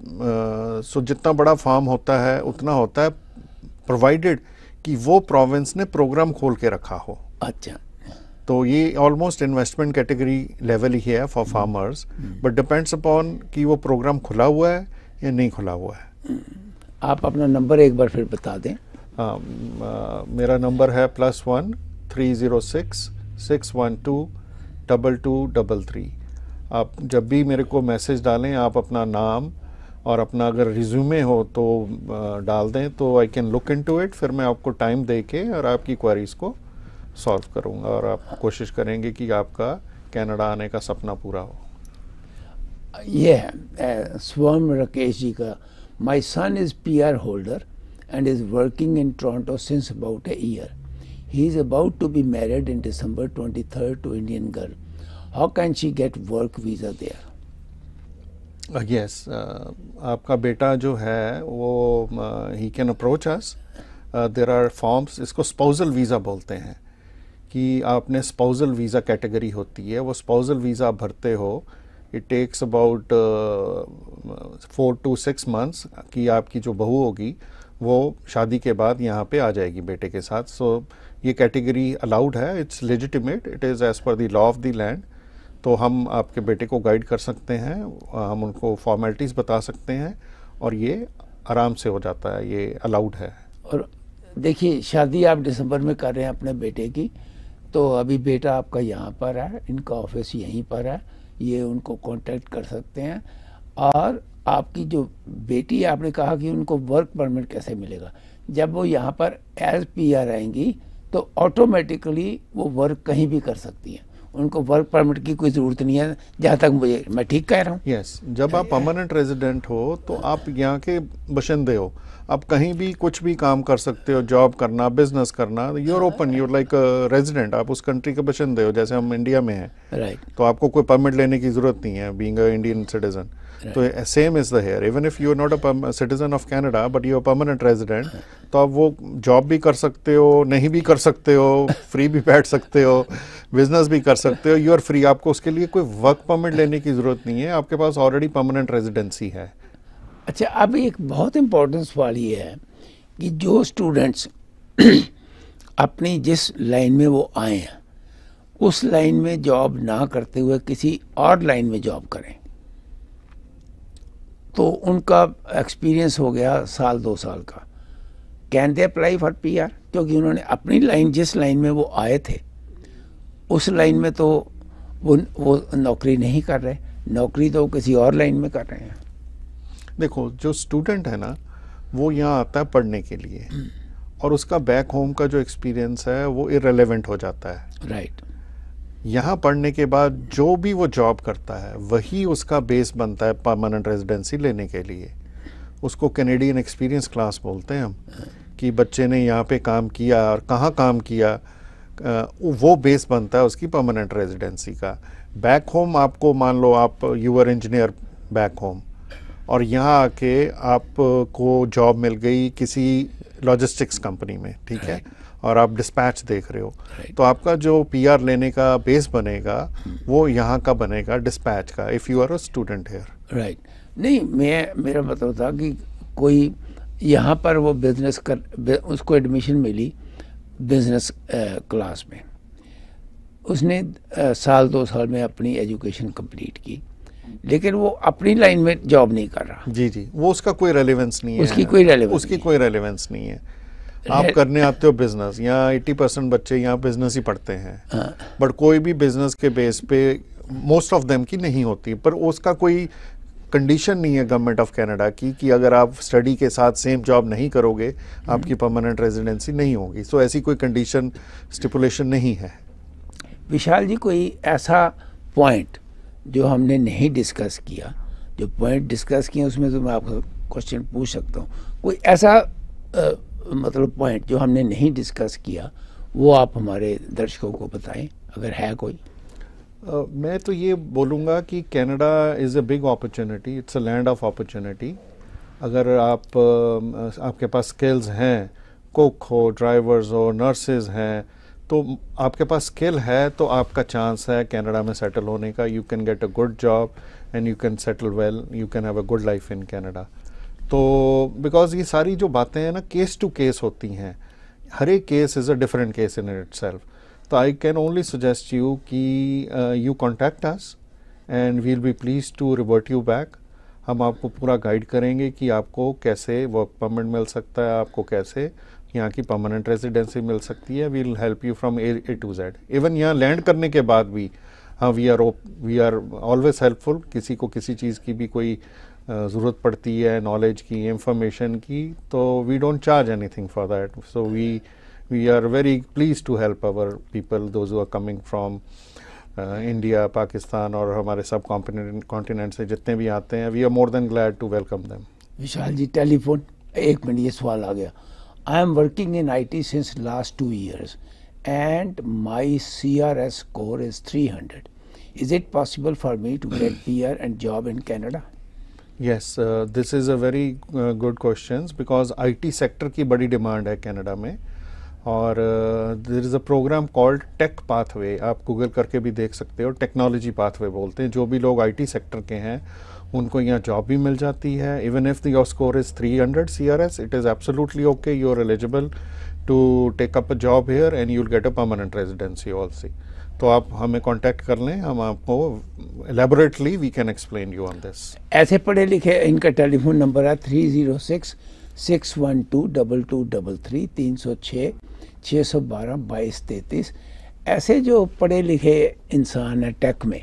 सो जितना बड़ा फार्म होता है उतना होता है प्रोवाइडेड कि वो प्रोविंस ने प्रोग्राम खोल के रखा हो अच्छा तो ये ऑलमोस्ट इन्वेस्टमेंट कैटेगरी लेवल ही है for farmers but depends upon कि वो प्रोग्राम खुला हुआ है या नहीं खुला हुआ है हम्म। आप अपना नंबर एक बार फिर बता दें आ, हाँ, मेरा नंबर है plus one three zero six six one two double two double three आप जब भी मेरे को मैसेज डालें आप अपना नाम और अपना अगर रिज्यूमे हो तो डाल दें तो I can look into it फिर मैं आपको टाइम दे के और आपकी क्वारीज़ को सॉल्व करूँगा और आप कोशिश करेंगे कि आपका कनाडा आने का सपना पूरा हो ये है स्वम राकेश जी का my son is P R holder and is working in Toronto since about a year He is about to be married in December 23rd to Indian girl. How can she get work visa there? Yes uh, yes, uh, आपका बेटा जो है वो ही can approach us there are forms इसको स्पाउजल वीज़ा बोलते हैं कि आपने स्पाउजल वीज़ा कैटेगरी होती है वो स्पाउजल वीज़ा भरते हो it takes about four to six months कि आपकी जो बहू होगी वो शादी के बाद यहाँ पे आ जाएगी बेटे के साथ सो so, ये कैटेगरी अलाउड है it's legitimate it is as per the law of the land तो हम आपके बेटे को गाइड कर सकते हैं हम उनको फॉर्मेलिटीज़ बता सकते हैं और ये आराम से हो जाता है ये अलाउड है और देखिए शादी आप दिसंबर में कर रहे हैं अपने बेटे की तो अभी बेटा आपका यहाँ पर है इनका ऑफिस यहीं पर है ये उनको कॉन्टेक्ट कर सकते हैं और आपकी जो बेटी आपने कहा कि उनको वर्क परमिट कैसे मिलेगा जब वो यहाँ पर एज पी आर आएंगी तो ऑटोमेटिकली वो वर्क कहीं भी कर सकती हैं उनको वर्क परमिट की कोई ज़रूरत नहीं है जहाँ तक मुझे मैं ठीक कह रहा हूँ यस yes, जब आप परमानेंट रेजिडेंट हो तो आप यहाँ के बशिंदे हो आप कहीं भी कुछ भी काम कर सकते हो जॉब करना बिजनेस करना your open your like resident आप उस कंट्री के बशिंदे हो जैसे हम इंडिया में हैं राइट right. तो आपको कोई परमिट लेने की ज़रूरत नहीं है बींग इंडियन सिटीजन तो same is the here even if you are not a citizen of Canada but you are permanent resident तो आप वो जॉब भी कर सकते हो नहीं भी कर सकते हो फ्री भी बैठ सकते हो बिजनेस भी कर सकते हो यू आर फ्री आपको उसके लिए कोई वर्क परमिट लेने की ज़रूरत नहीं है आपके पास ऑलरेडी परमानेंट रेजिडेंसी है अच्छा अब एक बहुत इम्पोर्टेंट सवाल ये है कि जो स्टूडेंट्स अपनी जिस लाइन में वो आए हैं उस लाइन में जॉब ना करते हुए किसी और लाइन में जॉब करें तो उनका एक्सपीरियंस हो गया साल दो साल का can they apply for P R क्योंकि उन्होंने अपनी लाइन जिस लाइन में वो आए थे उस लाइन में तो वो वो नौकरी नहीं कर रहे नौकरी तो किसी और लाइन में कर रहे हैं देखो जो स्टूडेंट है ना वो यहाँ आता है पढ़ने के लिए और उसका बैक होम का जो एक्सपीरियंस है वो इरेलीवेंट हो जाता है राइट right. यहाँ पढ़ने के बाद जो भी वो जॉब करता है वही उसका बेस बनता है परमानेंट रेजिडेंसी लेने के लिए उसको कैनेडियन एक्सपीरियंस क्लास बोलते हैं हम कि बच्चे ने यहाँ पे काम किया और कहाँ काम किया वो बेस बनता है उसकी परमानेंट रेजिडेंसी का बैक होम आपको मान लो आप यूअर इंजीनियर बैक होम और यहाँ आके आपको जॉब मिल गई किसी लॉजिस्टिक्स कंपनी में ठीक है और आप डिस्पैच देख रहे हो तो आपका जो पीआर लेने का बेस बनेगा वो यहाँ का बनेगा डिस्पैच का if you are a student here right नहीं मैं मेरा मतलब था कि कोई यहाँ पर वो बिजनेस कर उसको एडमिशन मिली बिजनेस क्लास में उसने आ, साल दो साल में अपनी एजुकेशन कंप्लीट की लेकिन वो अपनी लाइन में जॉब नहीं कर रहा जी जी वो उसका कोई रेलेवेंस नहीं है उसकी कोई रेलेवेंस उसकी कोई रेलेवेंस नहीं है आप करने आते हो बिजनेस यहाँ एट्टी परसेंट बच्चे यहाँ बिजनेस ही पढ़ते हैं बट हाँ। कोई भी बिजनेस के बेस पे मोस्ट ऑफ देम की नहीं होती पर उसका कोई कंडीशन नहीं है गवर्नमेंट ऑफ कनाडा की कि अगर आप स्टडी के साथ सेम जॉब नहीं करोगे हम्म। आपकी परमानेंट रेजिडेंसी नहीं होगी सो so, ऐसी कोई कंडीशन स्टिपुलेशन नहीं है विशाल जी कोई ऐसा पॉइंट जो हमने नहीं डिस्कस किया जो पॉइंट डिस्कस किए उसमें तो मैं आपको क्वेश्चन पूछ सकता हूँ कोई ऐसा मतलब पॉइंट जो हमने नहीं डिस्कस किया वो आप हमारे दर्शकों को बताएं अगर है कोई Uh, मैं तो ये बोलूँगा कि Canada is a big opportunity it's a land of opportunity अगर आप आपके पास स्किल्स हैं कुक हो ड्राइवर्स हो नर्सेज हैं तो आपके पास स्किल है तो आपका चांस है कनाडा में सेटल होने का you can get a good job and you can settle well you can have a good life in Canada तो बिकॉज ये सारी जो बातें हैं ना केस टू केस होती हैं हर एक case is a different case in itself तो I can only suggest you कि you contact us and we'll be pleased to revert you back हम आपको पूरा गाइड करेंगे कि आपको कैसे वर्क परमिट मिल सकता है आपको कैसे यहाँ की परमानेंट रेजिडेंसी मिल सकती है we'll help you from A A to Z even यहाँ लैंड करने के बाद भी हाँ we are we are always helpful किसी को किसी चीज़ की भी कोई ज़रूरत पड़ती है नॉलेज की इंफॉर्मेशन की तो we don't charge anything for that so we we are very pleased to help our people those are coming from India Pakistan और हमारे सब कॉन्टिनेंट से जितने भी आते हैं we are more than glad to welcome them Vishal ji telephone एक मिनट ये सवाल आ गया I am working in I T since last two years and my C R S score is three hundred is it possible for me to get P R and job in Canada yes this is a very good question because IT sector की बड़ी डिमांड है कनाडा में और there is a program called tech pathway आप गूगल करके भी देख सकते हो टेक्नोलॉजी पाथवे बोलते हैं जो भी लोग आईटी सेक्टर के हैं उनको यहाँ जॉब भी मिल जाती है even if your score is three hundred C R S it is absolutely okay you are eligible to take up a job here and you'll get a permanent residency also तो आप हमें कांटेक्ट कर लें हम आपको elaborately we can explain you on this ऐसे पढ़े लिखे इनका टेलीफोन नंबर है three zero six six one two double two double three तीन सौ छः छः सौ बारह बाईस तैंतीस ऐसे जो पढ़े लिखे इंसान हैं टेक में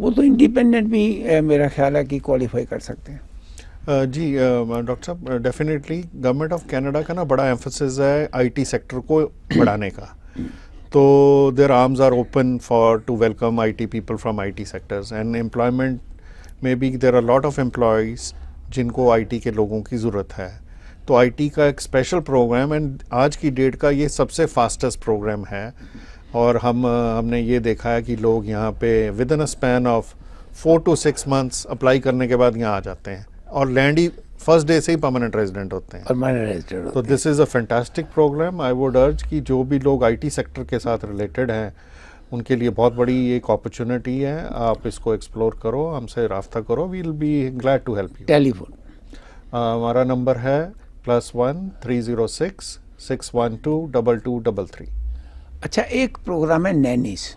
वो तो इंडिपेंडेंट भी मेरा ख्याल है कि क्वालिफाई कर सकते हैं जी डॉक्टर साहब डेफिनेटली गवर्नमेंट ऑफ कनाडा का ना बड़ा एम्फोसिस है आईटी सेक्टर को बढ़ाने का arms are open for to welcome I T people from I T sectors and employment में be there are lot of employees जिनको टी के लोगों की ज़रूरत है तो टी का एक स्पेशल प्रोग्राम एंड आज की डेट का ये सबसे फास्टेस्ट प्रोग्राम है और हम हमने ये देखा है कि लोग यहाँ पे within a span of four to six months apply करने के बाद यहाँ आ जाते हैं और लैंड ही फर्स्ट डे से ही परमानेंट रेजिडेंट होते हैं परमानेंट रेजिडेंट तो this is a fantastic program I would urge कि जो भी लोग आईटी सेक्टर के साथ रिलेटेड हैं उनके लिए बहुत बड़ी एक अपॉर्चुनिटी है आप इसको एक्सप्लोर करो हमसे रबता करो we will be glad to help you telephone हमारा नंबर है plus one three zero six six one two double two double three अच्छा एक प्रोग्राम है नैनीस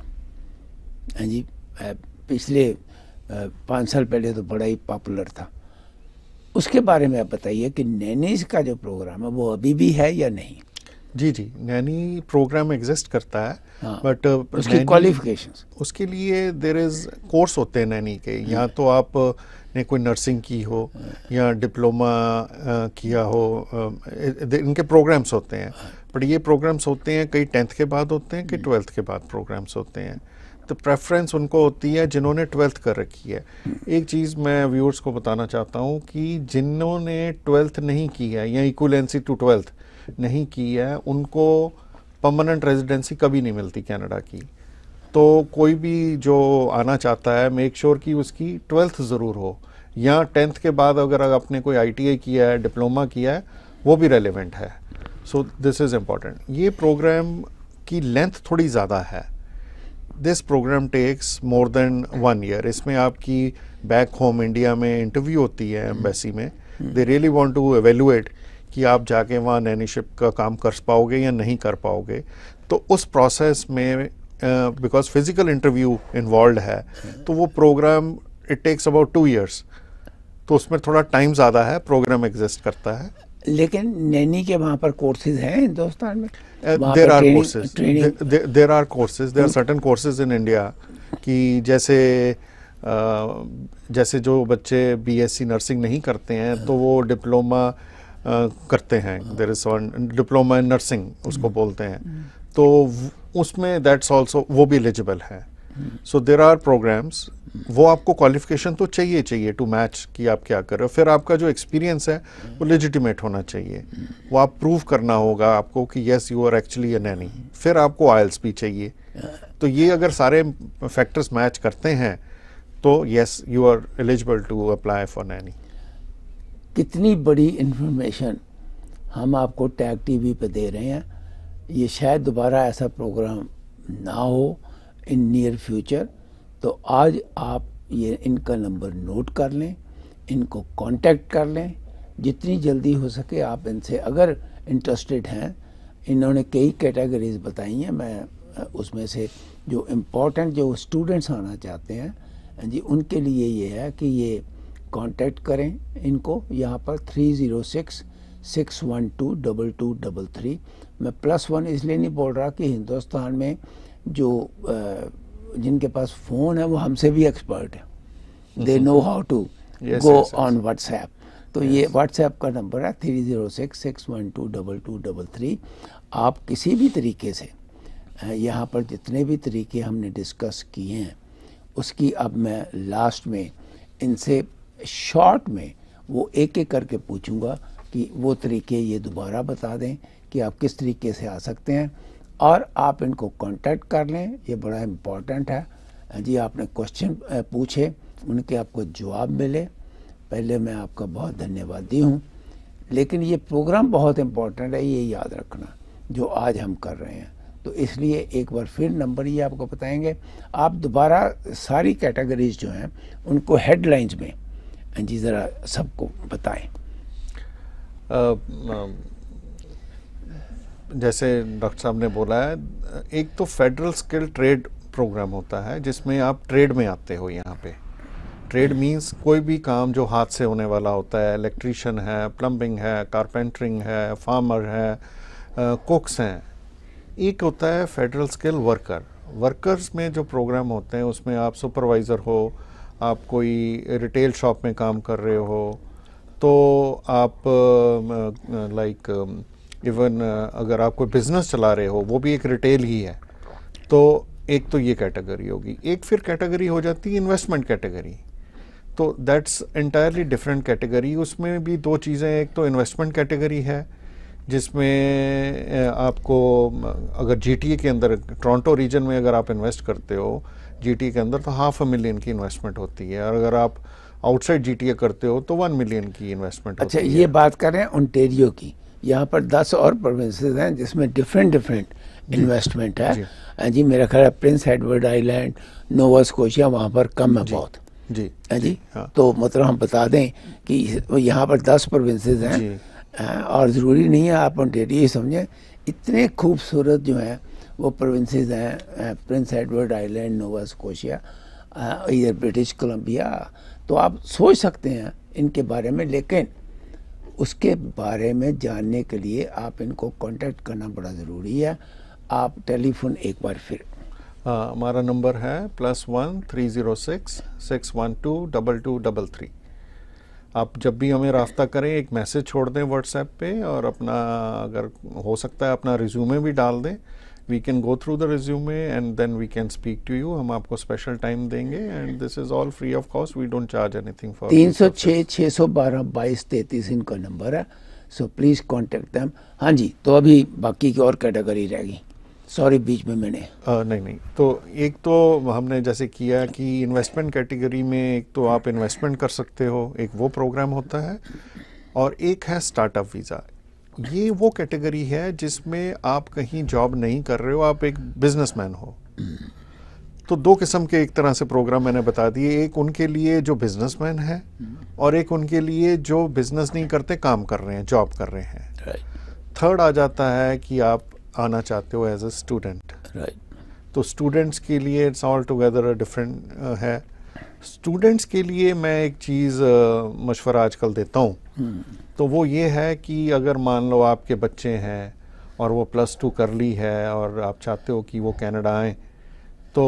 हाँ जी पिछले uh, पाँच साल पहले तो बड़ा ही पॉपुलर था उसके बारे में आप बताइए कि नैनीज का जो प्रोग्राम है वो अभी भी है या नहीं जी जी नैनी प्रोग्राम एग्जिस्ट करता है हाँ, बट उसकी क्वालिफिकेशन उसके लिए देर इज कोर्स होते हैं नैनी के या तो आप ने कोई नर्सिंग की हो या डिप्लोमा किया हो इनके प्रोग्राम्स होते हैं हाँ। बट ये प्रोग्राम्स होते हैं कई टेंथ के बाद होते हैं कई ट्वेल्थ के बाद प्रोग्राम्स होते हैं वक्त प्रेफरेंस उनको होती है जिन्होंने ट्वेल्थ कर रखी है एक चीज़ मैं व्यूअर्स को बताना चाहता हूँ कि जिन्होंने ट्वेल्थ नहीं की है या इक्वलेंसी टू ट्वेल्थ नहीं की है उनको परमानेंट रेजिडेंसी कभी नहीं मिलती कनाडा की तो कोई भी जो आना चाहता है मेक श्योर sure कि उसकी ट्वेल्थ ज़रूर हो या टेंथ के बाद अगर आपने कोई आई किया है डिप्लोमा किया है वो भी रेलिवेंट है सो दिस इज़ इम्पॉर्टेंट ये प्रोग्राम की लेंथ थोड़ी ज़्यादा है this program takes more than one year इसमें आपकी बैक होम इंडिया में इंटरव्यू होती है एम्बेसी hmm. में they really want to evaluate कि आप जाके वहाँ नैनीशिप का काम कर पाओगे या नहीं कर पाओगे तो उस प्रोसेस में बिकॉज फिजिकल इंटरव्यू इन्वॉल्व है hmm. तो वो program it takes about two years तो उसमें थोड़ा टाइम ज़्यादा है प्रोग्राम एग्जिस्ट करता है लेकिन नैनी के वहाँ पर कोर्सेज हैं हिंदुस्तान में there are courses there are courses there are certain courses in India कि जैसे uh, जैसे जो बच्चे बीएससी नर्सिंग नहीं करते हैं तो वो डिप्लोमा uh, करते हैं there is diploma in nursing उसको बोलते हैं तो उसमें दैट्स ऑल्सो वो भी एलिजिबल है सो देर आर प्रोग्राम्स वो आपको क्वालिफिकेशन तो चाहिए चाहिए टू मैच कि आप क्या कर रहे हो फिर आपका जो एक्सपीरियंस है वो लेजिटिमेट होना चाहिए वो आप प्रूव करना होगा आपको कि येस यू आर एक्चुअली या नहीं फिर आपको आयल्स भी चाहिए तो ये अगर सारे फैक्टर्स मैच करते हैं तो yes you are eligible to apply for nanny कितनी बड़ी इन्फॉर्मेशन हम आपको टैग टीवी पे दे रहे हैं ये शायद दोबारा ऐसा प्रोग्राम ना हो इन नियर फ्यूचर तो आज आप ये इनका नंबर नोट कर लें इनको कांटेक्ट कर लें जितनी जल्दी हो सके आप इनसे अगर इंटरेस्टेड हैं इन्होंने कई कैटेगरीज बताई हैं मैं उसमें से जो इम्पोर्टेंट जो स्टूडेंट्स आना चाहते हैं जी उनके लिए ये है कि ये कांटेक्ट करें इनको यहाँ पर three zero six six one two double two double three मैं प्लस वन इसलिए नहीं बोल रहा कि हिंदुस्तान में जो जिनके पास फ़ोन है वो हमसे भी एक्सपर्ट हम्म। तो है they know how to go on WhatsApp तो yes. ये व्हाट्सएप का नंबर है three zero six six one two double two double three आप किसी भी तरीके से यहाँ पर जितने भी तरीके हमने डिस्कस किए हैं उसकी अब मैं लास्ट में इनसे शॉर्ट में वो एक एक करके पूछूंगा कि वो तरीके ये दोबारा बता दें कि आप किस तरीके से आ सकते हैं और आप इनको कांटेक्ट कर लें ये बड़ा इम्पॉर्टेंट है जी आपने क्वेश्चन पूछे उनके आपको जवाब मिले पहले मैं आपका बहुत धन्यवादी हूँ लेकिन ये प्रोग्राम बहुत इम्पॉर्टेंट है ये याद रखना जो आज हम कर रहे हैं तो इसलिए एक बार फिर नंबर ये आपको बताएंगे आप दोबारा सारी कैटेगरीज जो हैं उनको हेडलाइंस में जी ज़रा सबको बताएं जैसे डॉक्टर साहब ने बोला है एक तो फेडरल स्किल ट्रेड प्रोग्राम होता है जिसमें आप ट्रेड में आते हो यहाँ पे ट्रेड मींस कोई भी काम जो हाथ से होने वाला होता है इलेक्ट्रीशियन है प्लम्बिंग है कारपेंटरिंग है फार्मर है कुक्स हैं एक होता है फेडरल स्किल वर्कर वर्कर्स में जो प्रोग्राम होते हैं उसमें आप सुपरवाइज़र हो आप कोई रिटेल शॉप में काम कर रहे हो तो आप लाइक इवन अगर आप कोई बिजनेस चला रहे हो वो भी एक रिटेल ही है तो एक तो ये कैटेगरी होगी एक फिर कैटेगरी हो जाती है इन्वेस्टमेंट कैटेगरी तो दैट्स इंटायरली डिफरेंट कैटेगरी उसमें भी दो चीज़ें एक तो इन्वेस्टमेंट कैटेगरी है जिसमें आपको अगर जीटीए के अंदर टोरंटो रीजन में अगर आप इन्वेस्ट करते हो जीटीए के अंदर तो हाफ अ मिलियन की इन्वेस्टमेंट होती है और अगर आप आउटसाइड जीटीए करते हो तो वन मिलियन की इन्वेस्टमेंट अच्छा ये बात करें ओंटेरियो की यहाँ पर दस और प्रोविंसेस हैं जिसमें डिफरेंट डिफरेंट इन्वेस्टमेंट है जी, जी मेरा ख्याल है Prince Edward Island Nova Scotia वहाँ पर कम है बहुत जी जी, जी हाँ। तो मतलब हम बता दें कि यहाँ पर दस प्रोविंसेस हैं और ज़रूरी नहीं है आप डेटी ये समझें इतने खूबसूरत जो हैं वो प्रोविंसेस हैं Prince Edward Island Nova Scotia इधर ब्रिटिश कोलम्बिया तो आप सोच सकते हैं इनके बारे में लेकिन उसके बारे में जानने के लिए आप इनको कांटेक्ट करना बड़ा ज़रूरी है आप टेलीफोन एक बार फिर हाँ, हमारा नंबर है plus one three zero six six one two double two double three आप जब भी हमें रास्ता करें एक मैसेज छोड़ दें व्हाट्सएप पे और अपना अगर हो सकता है अपना रिज्यूमे भी डाल दें we can go through the resume and then we can speak to you हम आपको स्पेशल टाइम देंगे and this is all free of cost we don't charge anything for तीन सौ छः छः सौ बारह बाईस तैतीस इनका नंबर है सो प्लीज़ कॉन्टेक्ट दैम हाँ जी तो अभी बाकी की और कैटेगरी रहेगी सॉरी बीच में मैंने आ, नहीं नहीं तो एक तो हमने जैसे किया कि इन्वेस्टमेंट कैटेगरी में एक तो आप इन्वेस्टमेंट कर सकते हो एक वो प्रोग्राम होता है और एक है स्टार्टअप वीज़ा ये वो कैटेगरी है जिसमें आप कहीं जॉब नहीं कर रहे हो आप एक बिजनेसमैन हो तो दो किस्म के एक तरह से प्रोग्राम मैंने बता दिए एक उनके लिए जो बिजनेसमैन है और एक उनके लिए जो बिजनेस नहीं करते काम कर रहे हैं जॉब कर रहे हैं थर्ड आ जाता है कि आप आना चाहते हो एज ए स्टूडेंट तो स्टूडेंट्स के लिए इट्स ऑल टुगेदर डिफरेंट है स्टूडेंट्स के लिए मैं एक चीज़ uh, मशवरा आजकल देता हूँ hmm. तो वो ये है कि अगर मान लो आपके बच्चे हैं और वो प्लस टू कर ली है और आप चाहते हो कि वो कनाडा आए तो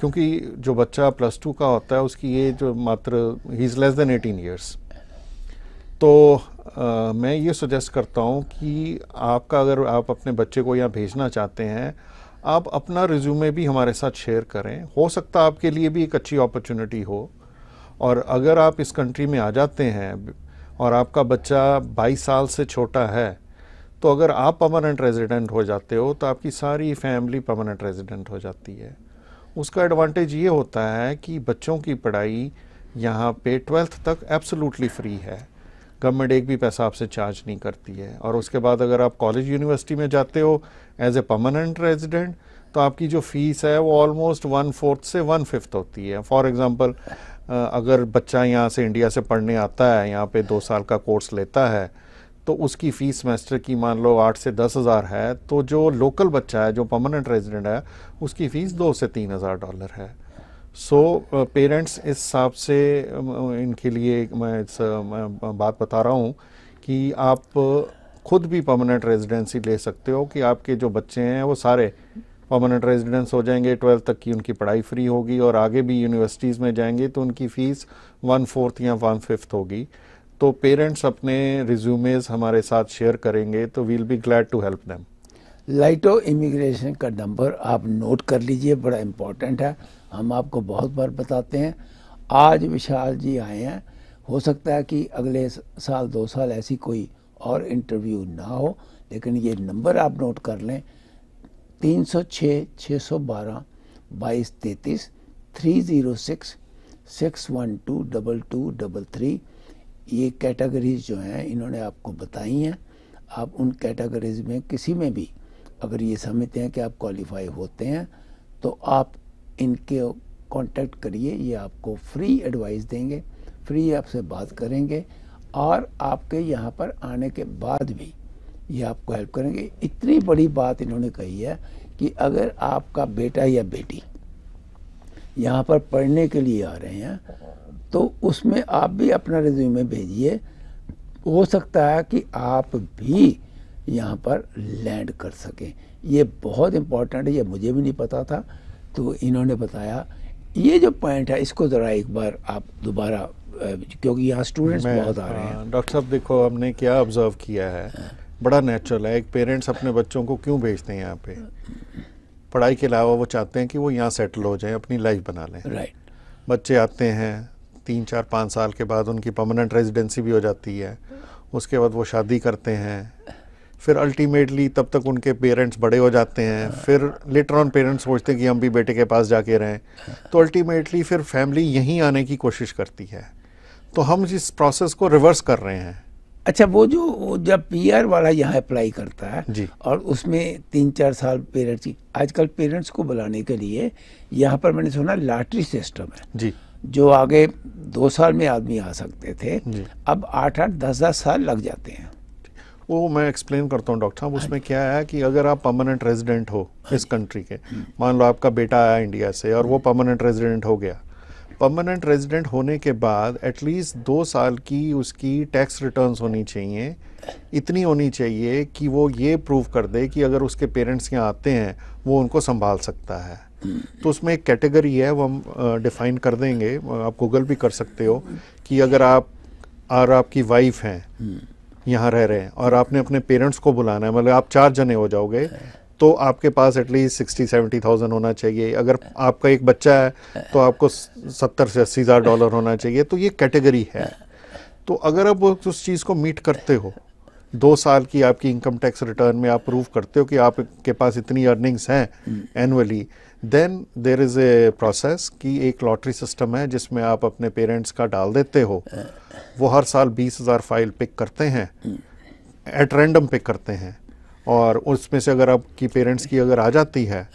क्योंकि जो बच्चा प्लस टू का होता है उसकी ये जो मात्र ही is less than eighteen years तो आ, मैं ये सुजेस्ट करता हूँ कि आपका अगर आप अपने बच्चे को यहाँ भेजना चाहते हैं आप अपना रिज्यूमे भी हमारे साथ शेयर करें हो सकता आपके लिए भी एक अच्छी अपॉर्चुनिटी हो और अगर आप इस कंट्री में आ जाते हैं और आपका बच्चा 22 साल से छोटा है तो अगर आप परमानेंट रेजिडेंट हो जाते हो तो आपकी सारी फैमिली परमानेंट रेजिडेंट हो जाती है उसका एडवांटेज ये होता है कि बच्चों की पढ़ाई यहाँ पे ट्वेल्थ तक एब्सोल्युटली फ्री है गवर्नमेंट एक भी पैसा आपसे चार्ज नहीं करती है और उसके बाद अगर आप कॉलेज यूनिवर्सिटी में जाते हो एज ए परमानेंट रेजिडेंट तो आपकी जो फीस है वो ऑलमोस्ट वन फोर्थ से वन फिफ्थ होती है फॉर एग्ज़ाम्पल अगर बच्चा यहाँ से इंडिया से पढ़ने आता है यहाँ पे दो साल का कोर्स लेता है तो उसकी फ़ीस सेमेस्टर की मान लो आठ से दस हज़ार है तो जो लोकल बच्चा है जो परमानेंट रेजिडेंट है उसकी फ़ीस दो से तीन हज़ार डॉलर है सो so, पेरेंट्स इस हिसाब से इनके लिए मैं इस बात बता रहा हूँ कि आप खुद भी परमानेंट रेजिडेंसी ले सकते हो कि आपके जो बच्चे हैं वो सारे परमानेंट रेजिडेंस हो जाएंगे ट्वेल्थ तक की उनकी पढ़ाई फ्री होगी और आगे भी यूनिवर्सिटीज़ में जाएंगे तो उनकी फ़ीस वन फोर्थ या वन फिफ्थ होगी तो पेरेंट्स अपने रिज्यूमेज हमारे साथ शेयर करेंगे तो we'll be glad to help them लाइटो इमिग्रेशन का नंबर आप नोट कर लीजिए बड़ा इम्पोर्टेंट है हम आपको बहुत बार बताते हैं आज विशाल जी आए हैं हो सकता है कि अगले साल दो साल ऐसी कोई और इंटरव्यू ना हो लेकिन ये नंबर आप नोट कर लें तीन सौ छः छः सौ बारह बाईस तैतीस three zero six six one two double two double three ये कैटेगरीज जो हैं इन्होंने आपको बताई हैं आप उन कैटेगरीज में किसी में भी अगर ये समझते हैं कि आप क्वालिफाई होते हैं तो आप इनके कांटेक्ट करिए ये आपको फ्री एडवाइस देंगे फ्री आपसे बात करेंगे और आपके यहाँ पर आने के बाद भी ये आपको हेल्प करेंगे इतनी बड़ी बात इन्होंने कही है कि अगर आपका बेटा या बेटी यहाँ पर पढ़ने के लिए आ रहे हैं तो उसमें आप भी अपना रिज्यूमे भेजिए हो सकता है कि आप भी यहाँ पर लैंड कर सकें ये बहुत इम्पोर्टेंट है ये मुझे भी नहीं पता था तो इन्होंने बताया ये जो पॉइंट है इसको ज़रा एक बार आप दोबारा क्योंकि यहाँ स्टूडेंट्स बहुत आ रहे हैं हाँ, डॉक्टर साहब देखो हमने क्या ऑब्ज़र्व किया है हाँ। बड़ा नेचुरल है एक पेरेंट्स अपने बच्चों को क्यों भेजते हैं यहाँ पे पढ़ाई के अलावा वो चाहते हैं कि वो यहाँ सेटल हो जाएं अपनी लाइफ बना लें राइट बच्चे आते हैं तीन चार पाँच साल के बाद उनकी परमानेंट रेजिडेंसी भी हो जाती है उसके बाद वो शादी करते हैं फिर अल्टीमेटली तब तक उनके पेरेंट्स बड़े हो जाते हैं फिर लेटर ऑन पेरेंट्स सोचते हैं कि हम भी बेटे के पास जाके रहें तो अल्टीमेटली फिर फैमिली यहीं आने की कोशिश करती है तो हम इस प्रोसेस को रिवर्स कर रहे हैं अच्छा वो जो जब पीआर वाला यहाँ अप्लाई करता है और उसमें तीन चार साल पेरेंट्स की आजकल पेरेंट्स को बुलाने के लिए यहाँ पर मैंने सुना लॉटरी सिस्टम है जी जो आगे दो साल में आदमी आ सकते थे अब आठ आठ दस दस साल लग जाते हैं वो मैं एक्सप्लेन करता हूँ डॉक्टर साहब हाँ उसमें क्या है कि अगर आप परमानेंट रेजिडेंट हो हाँ इस कंट्री के हम्म। मान लो आपका बेटा आया इंडिया से और वो परमानेंट हम्म। रेजिडेंट हो गया परमानेंट रेजिडेंट होने के बाद एटलीस्ट दो साल की उसकी टैक्स रिटर्न्स होनी चाहिए इतनी होनी चाहिए कि वो ये प्रूव कर दे कि अगर उसके पेरेंट्स यहाँ आते हैं वो उनको संभाल सकता है तो उसमें एक कैटेगरी है वो हम डिफ़ाइन कर देंगे आप गूगल भी कर सकते हो कि अगर आप और आपकी वाइफ हैं हम्म। यहाँ रह रहे हैं और आपने अपने पेरेंट्स को बुलाना है मतलब आप चार जने हो जाओगे तो आपके पास एटलीस्ट सिक्सटी सेवेंटी थाउजेंड होना चाहिए अगर आपका एक बच्चा है तो आपको सत्तर से अस्सी हज़ार डॉलर होना चाहिए तो ये कैटेगरी है तो अगर आप उस चीज़ को मीट करते हो दो साल की आपकी इनकम टैक्स रिटर्न में आप प्रूव करते हो कि आपके पास इतनी अर्निंग्स हैं annually then there is a process कि एक लॉटरी सिस्टम है जिसमें आप अपने पेरेंट्स का डाल देते हो वो हर साल बीस हज़ार फाइल पिक करते हैं एट रैंडम पिक करते हैं और उसमें से अगर आपकी पेरेंट्स की अगर आ जाती है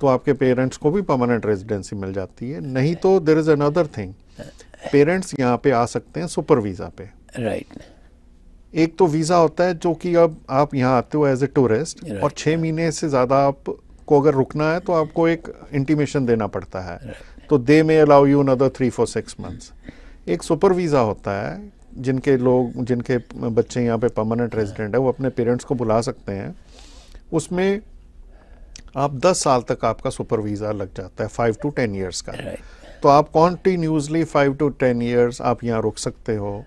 तो आपके पेरेंट्स को भी परमानेंट रेजिडेंसी मिल जाती है नहीं तो there is another thing parents यहाँ पे आ सकते हैं सुपर वीज़ा पे राइट right. एक तो वीज़ा होता है जो कि अब आप यहाँ आते हो एज ए टूरिस्ट और छह महीने से ज़्यादा आपको अगर रुकना है तो आपको एक इंटीमेशन देना पड़ता है right. तो they may allow you another three four six months एक सुपर वीज़ा होता है जिनके लोग जिनके बच्चे यहाँ पे परमानेंट रेजिडेंट है वो अपने पेरेंट्स को बुला सकते हैं उसमें आप 10 साल तक आपका सुपर वीज़ा लग जाता है फाइव टू टेन ईयर्स का तो आप continuously five to ten years आप यहाँ रुक सकते हो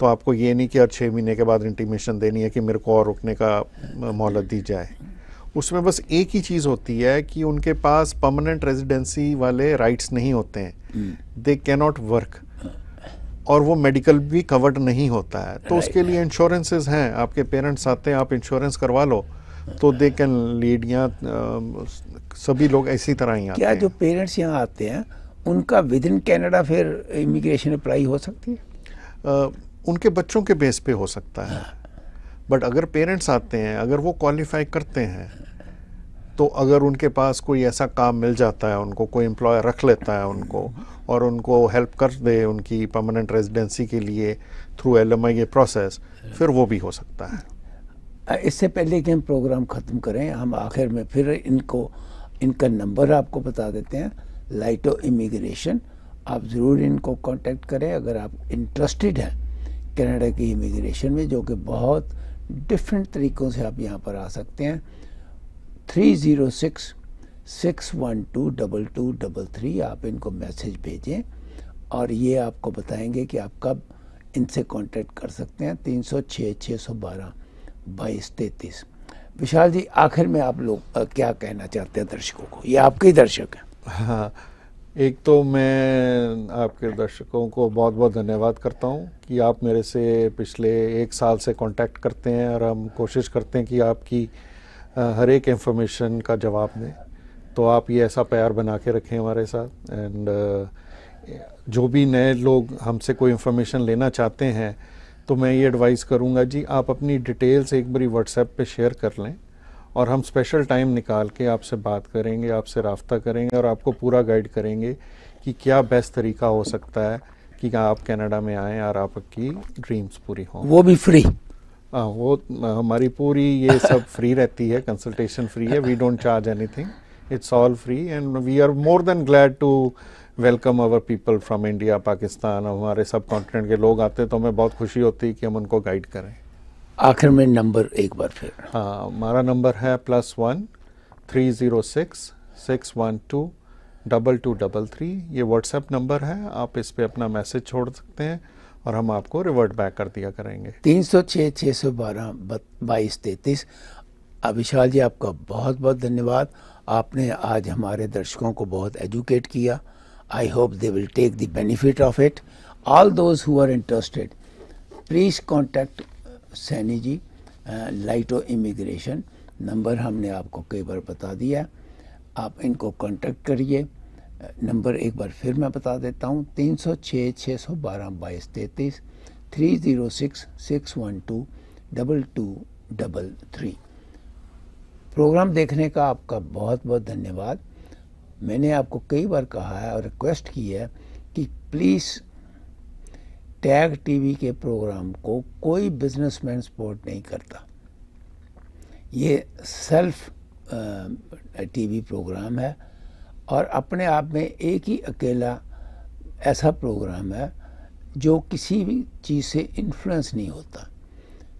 तो आपको ये नहीं कि हर छः महीने के बाद इंटीमेशन देनी है कि मेरे को और रुकने का मोहलत दी जाए उसमें बस एक ही चीज़ होती है कि उनके पास परमानेंट रेजिडेंसी वाले राइट्स नहीं होते हैं दे कैनॉट वर्क और वो मेडिकल भी कवर्ड नहीं होता है तो उसके लिए इंश्योरेंसेज हैं आपके पेरेंट्स आते हैं आप इंश्योरेंस करवा लो तो दे कैन लीड या सभी लोग ऐसी तरह ही आते क्या जो पेरेंट्स यहाँ आते हैं उनका विद इन कैनेडा फिर इमिग्रेशन अप्लाई हो सकती है उनके बच्चों के बेस पे हो सकता है बट हाँ। अगर पेरेंट्स आते हैं अगर वो क्वालिफाई करते हैं तो अगर उनके पास कोई ऐसा काम मिल जाता है उनको कोई एम्प्लॉय रख लेता है उनको और उनको हेल्प कर दे उनकी परमानेंट रेजिडेंसी के लिए through L M I process फिर वो भी हो सकता है इससे पहले कि हम प्रोग्राम ख़त्म करें हम आखिर में फिर इनको इनका नंबर आपको बता देते हैं लाइटो इमिग्रेशन आप ज़रूर इनको कांटेक्ट करें अगर आप इंटरेस्टेड हैं कनाडा की इमिग्रेशन में जो कि बहुत डिफरेंट तरीक़ों से आप यहाँ पर आ सकते हैं three zero six six one two double two double three आप इनको मैसेज भेजें और ये आपको बताएंगे कि आप कब इनसे कांटेक्ट कर सकते हैं तीन सौ छः छः सौ बारह बाईस तैंतीस विशाल जी आखिर में आप लोग क्या कहना चाहते हैं दर्शकों को ये आपके ही दर्शक हैं हाँ एक तो मैं आपके दर्शकों को बहुत बहुत धन्यवाद करता हूँ कि आप मेरे से पिछले एक साल से कांटेक्ट करते हैं और हम कोशिश करते हैं कि आपकी हर एक इंफॉर्मेशन का जवाब दें तो आप ये ऐसा प्यार बना के रखें हमारे साथ एंड जो भी नए लोग हमसे कोई इंफॉर्मेशन लेना चाहते हैं तो मैं ये एडवाइस करूँगा जी आप अपनी डिटेल्स एक बारी व्हाट्सएप पे शेयर कर लें और हम स्पेशल टाइम निकाल के आपसे बात करेंगे आपसे रबता करेंगे और आपको पूरा गाइड करेंगे कि क्या बेस्ट तरीका हो सकता है कि आप कनाडा में आएँ और आपकी ड्रीम्स पूरी हों वो भी फ्री आ, हाँ, वो हाँ, हमारी पूरी ये सब फ्री रहती है कंसल्टेशन फ्री है we don't charge anything it's all free and we are more than glad to welcome our people from India Pakistan हमारे सब कॉन्टिनेंट के लोग आते हैं तो हमें बहुत खुशी होती है कि हम उनको गाइड करें आखिर में नंबर एक बार फिर हाँ हमारा नंबर है plus one three zero six six one two double two double three ये व्हाट्सएप नंबर है आप इस पर अपना मैसेज छोड़ सकते हैं और हम आपको रिवर्ट बैक कर दिया करेंगे तीन सौ छः छः सौ बारह बाईस तैतीस अभिशाल जी आपका बहुत बहुत धन्यवाद आपने आज हमारे दर्शकों को बहुत एजुकेट किया I hope they will take the benefit of it all those who are interested please contact Saini ji लाइटो इमिग्रेशन नंबर हमने आपको कई बार बता दिया आप इनको कॉन्टेक्ट करिए नंबर एक बार फिर मैं बता देता हूँ तीन सौ छः छः सौ बारह बाईस तैंतीस three zero six six one two double two double three program देखने का आपका बहुत बहुत धन्यवाद मैंने आपको कई बार कहा है और रिक्वेस्ट की है कि प्लीज़ टैग टीवी के प्रोग्राम को कोई बिजनेसमैन सपोर्ट नहीं करता ये सेल्फ टीवी प्रोग्राम है और अपने आप में एक ही अकेला ऐसा प्रोग्राम है जो किसी भी चीज़ से इन्फ्लुएंस नहीं होता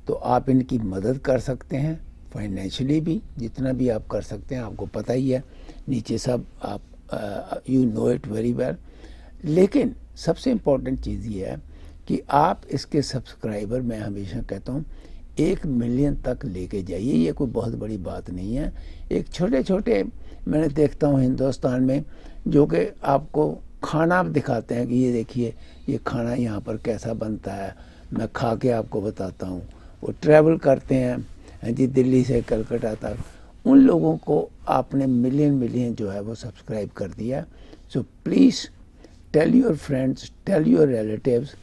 तो आप इनकी मदद कर सकते हैं फाइनेंशियली भी जितना भी आप कर सकते हैं आपको पता ही है नीचे सब आप you know it very well लेकिन सबसे इम्पोर्टेंट चीज़ ये है कि आप इसके सब्सक्राइबर मैं हमेशा कहता हूँ एक मिलियन तक लेके जाइए ये कोई बहुत बड़ी बात नहीं है एक छोटे छोटे मैंने देखता हूँ हिंदुस्तान में जो कि आपको खाना आप दिखाते हैं कि ये देखिए ये खाना यहाँ पर कैसा बनता है मैं खा के आपको बताता हूँ वो ट्रैवल करते हैं जी दिल्ली से कलकत्ता तक उन लोगों को आपने मिलियन मिलियन जो है वो सब्सक्राइब कर दिया so please tell your friends tell your relatives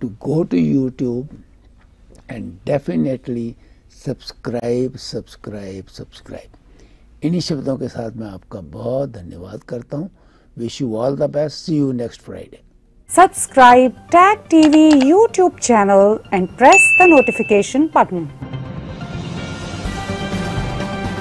to go to YouTube and definitely subscribe subscribe subscribe इन्हीं शब्दों के साथ मैं आपका बहुत धन्यवाद करता हूँ wish you all the best see you next Friday subscribe tag TV YouTube channel and press the notification button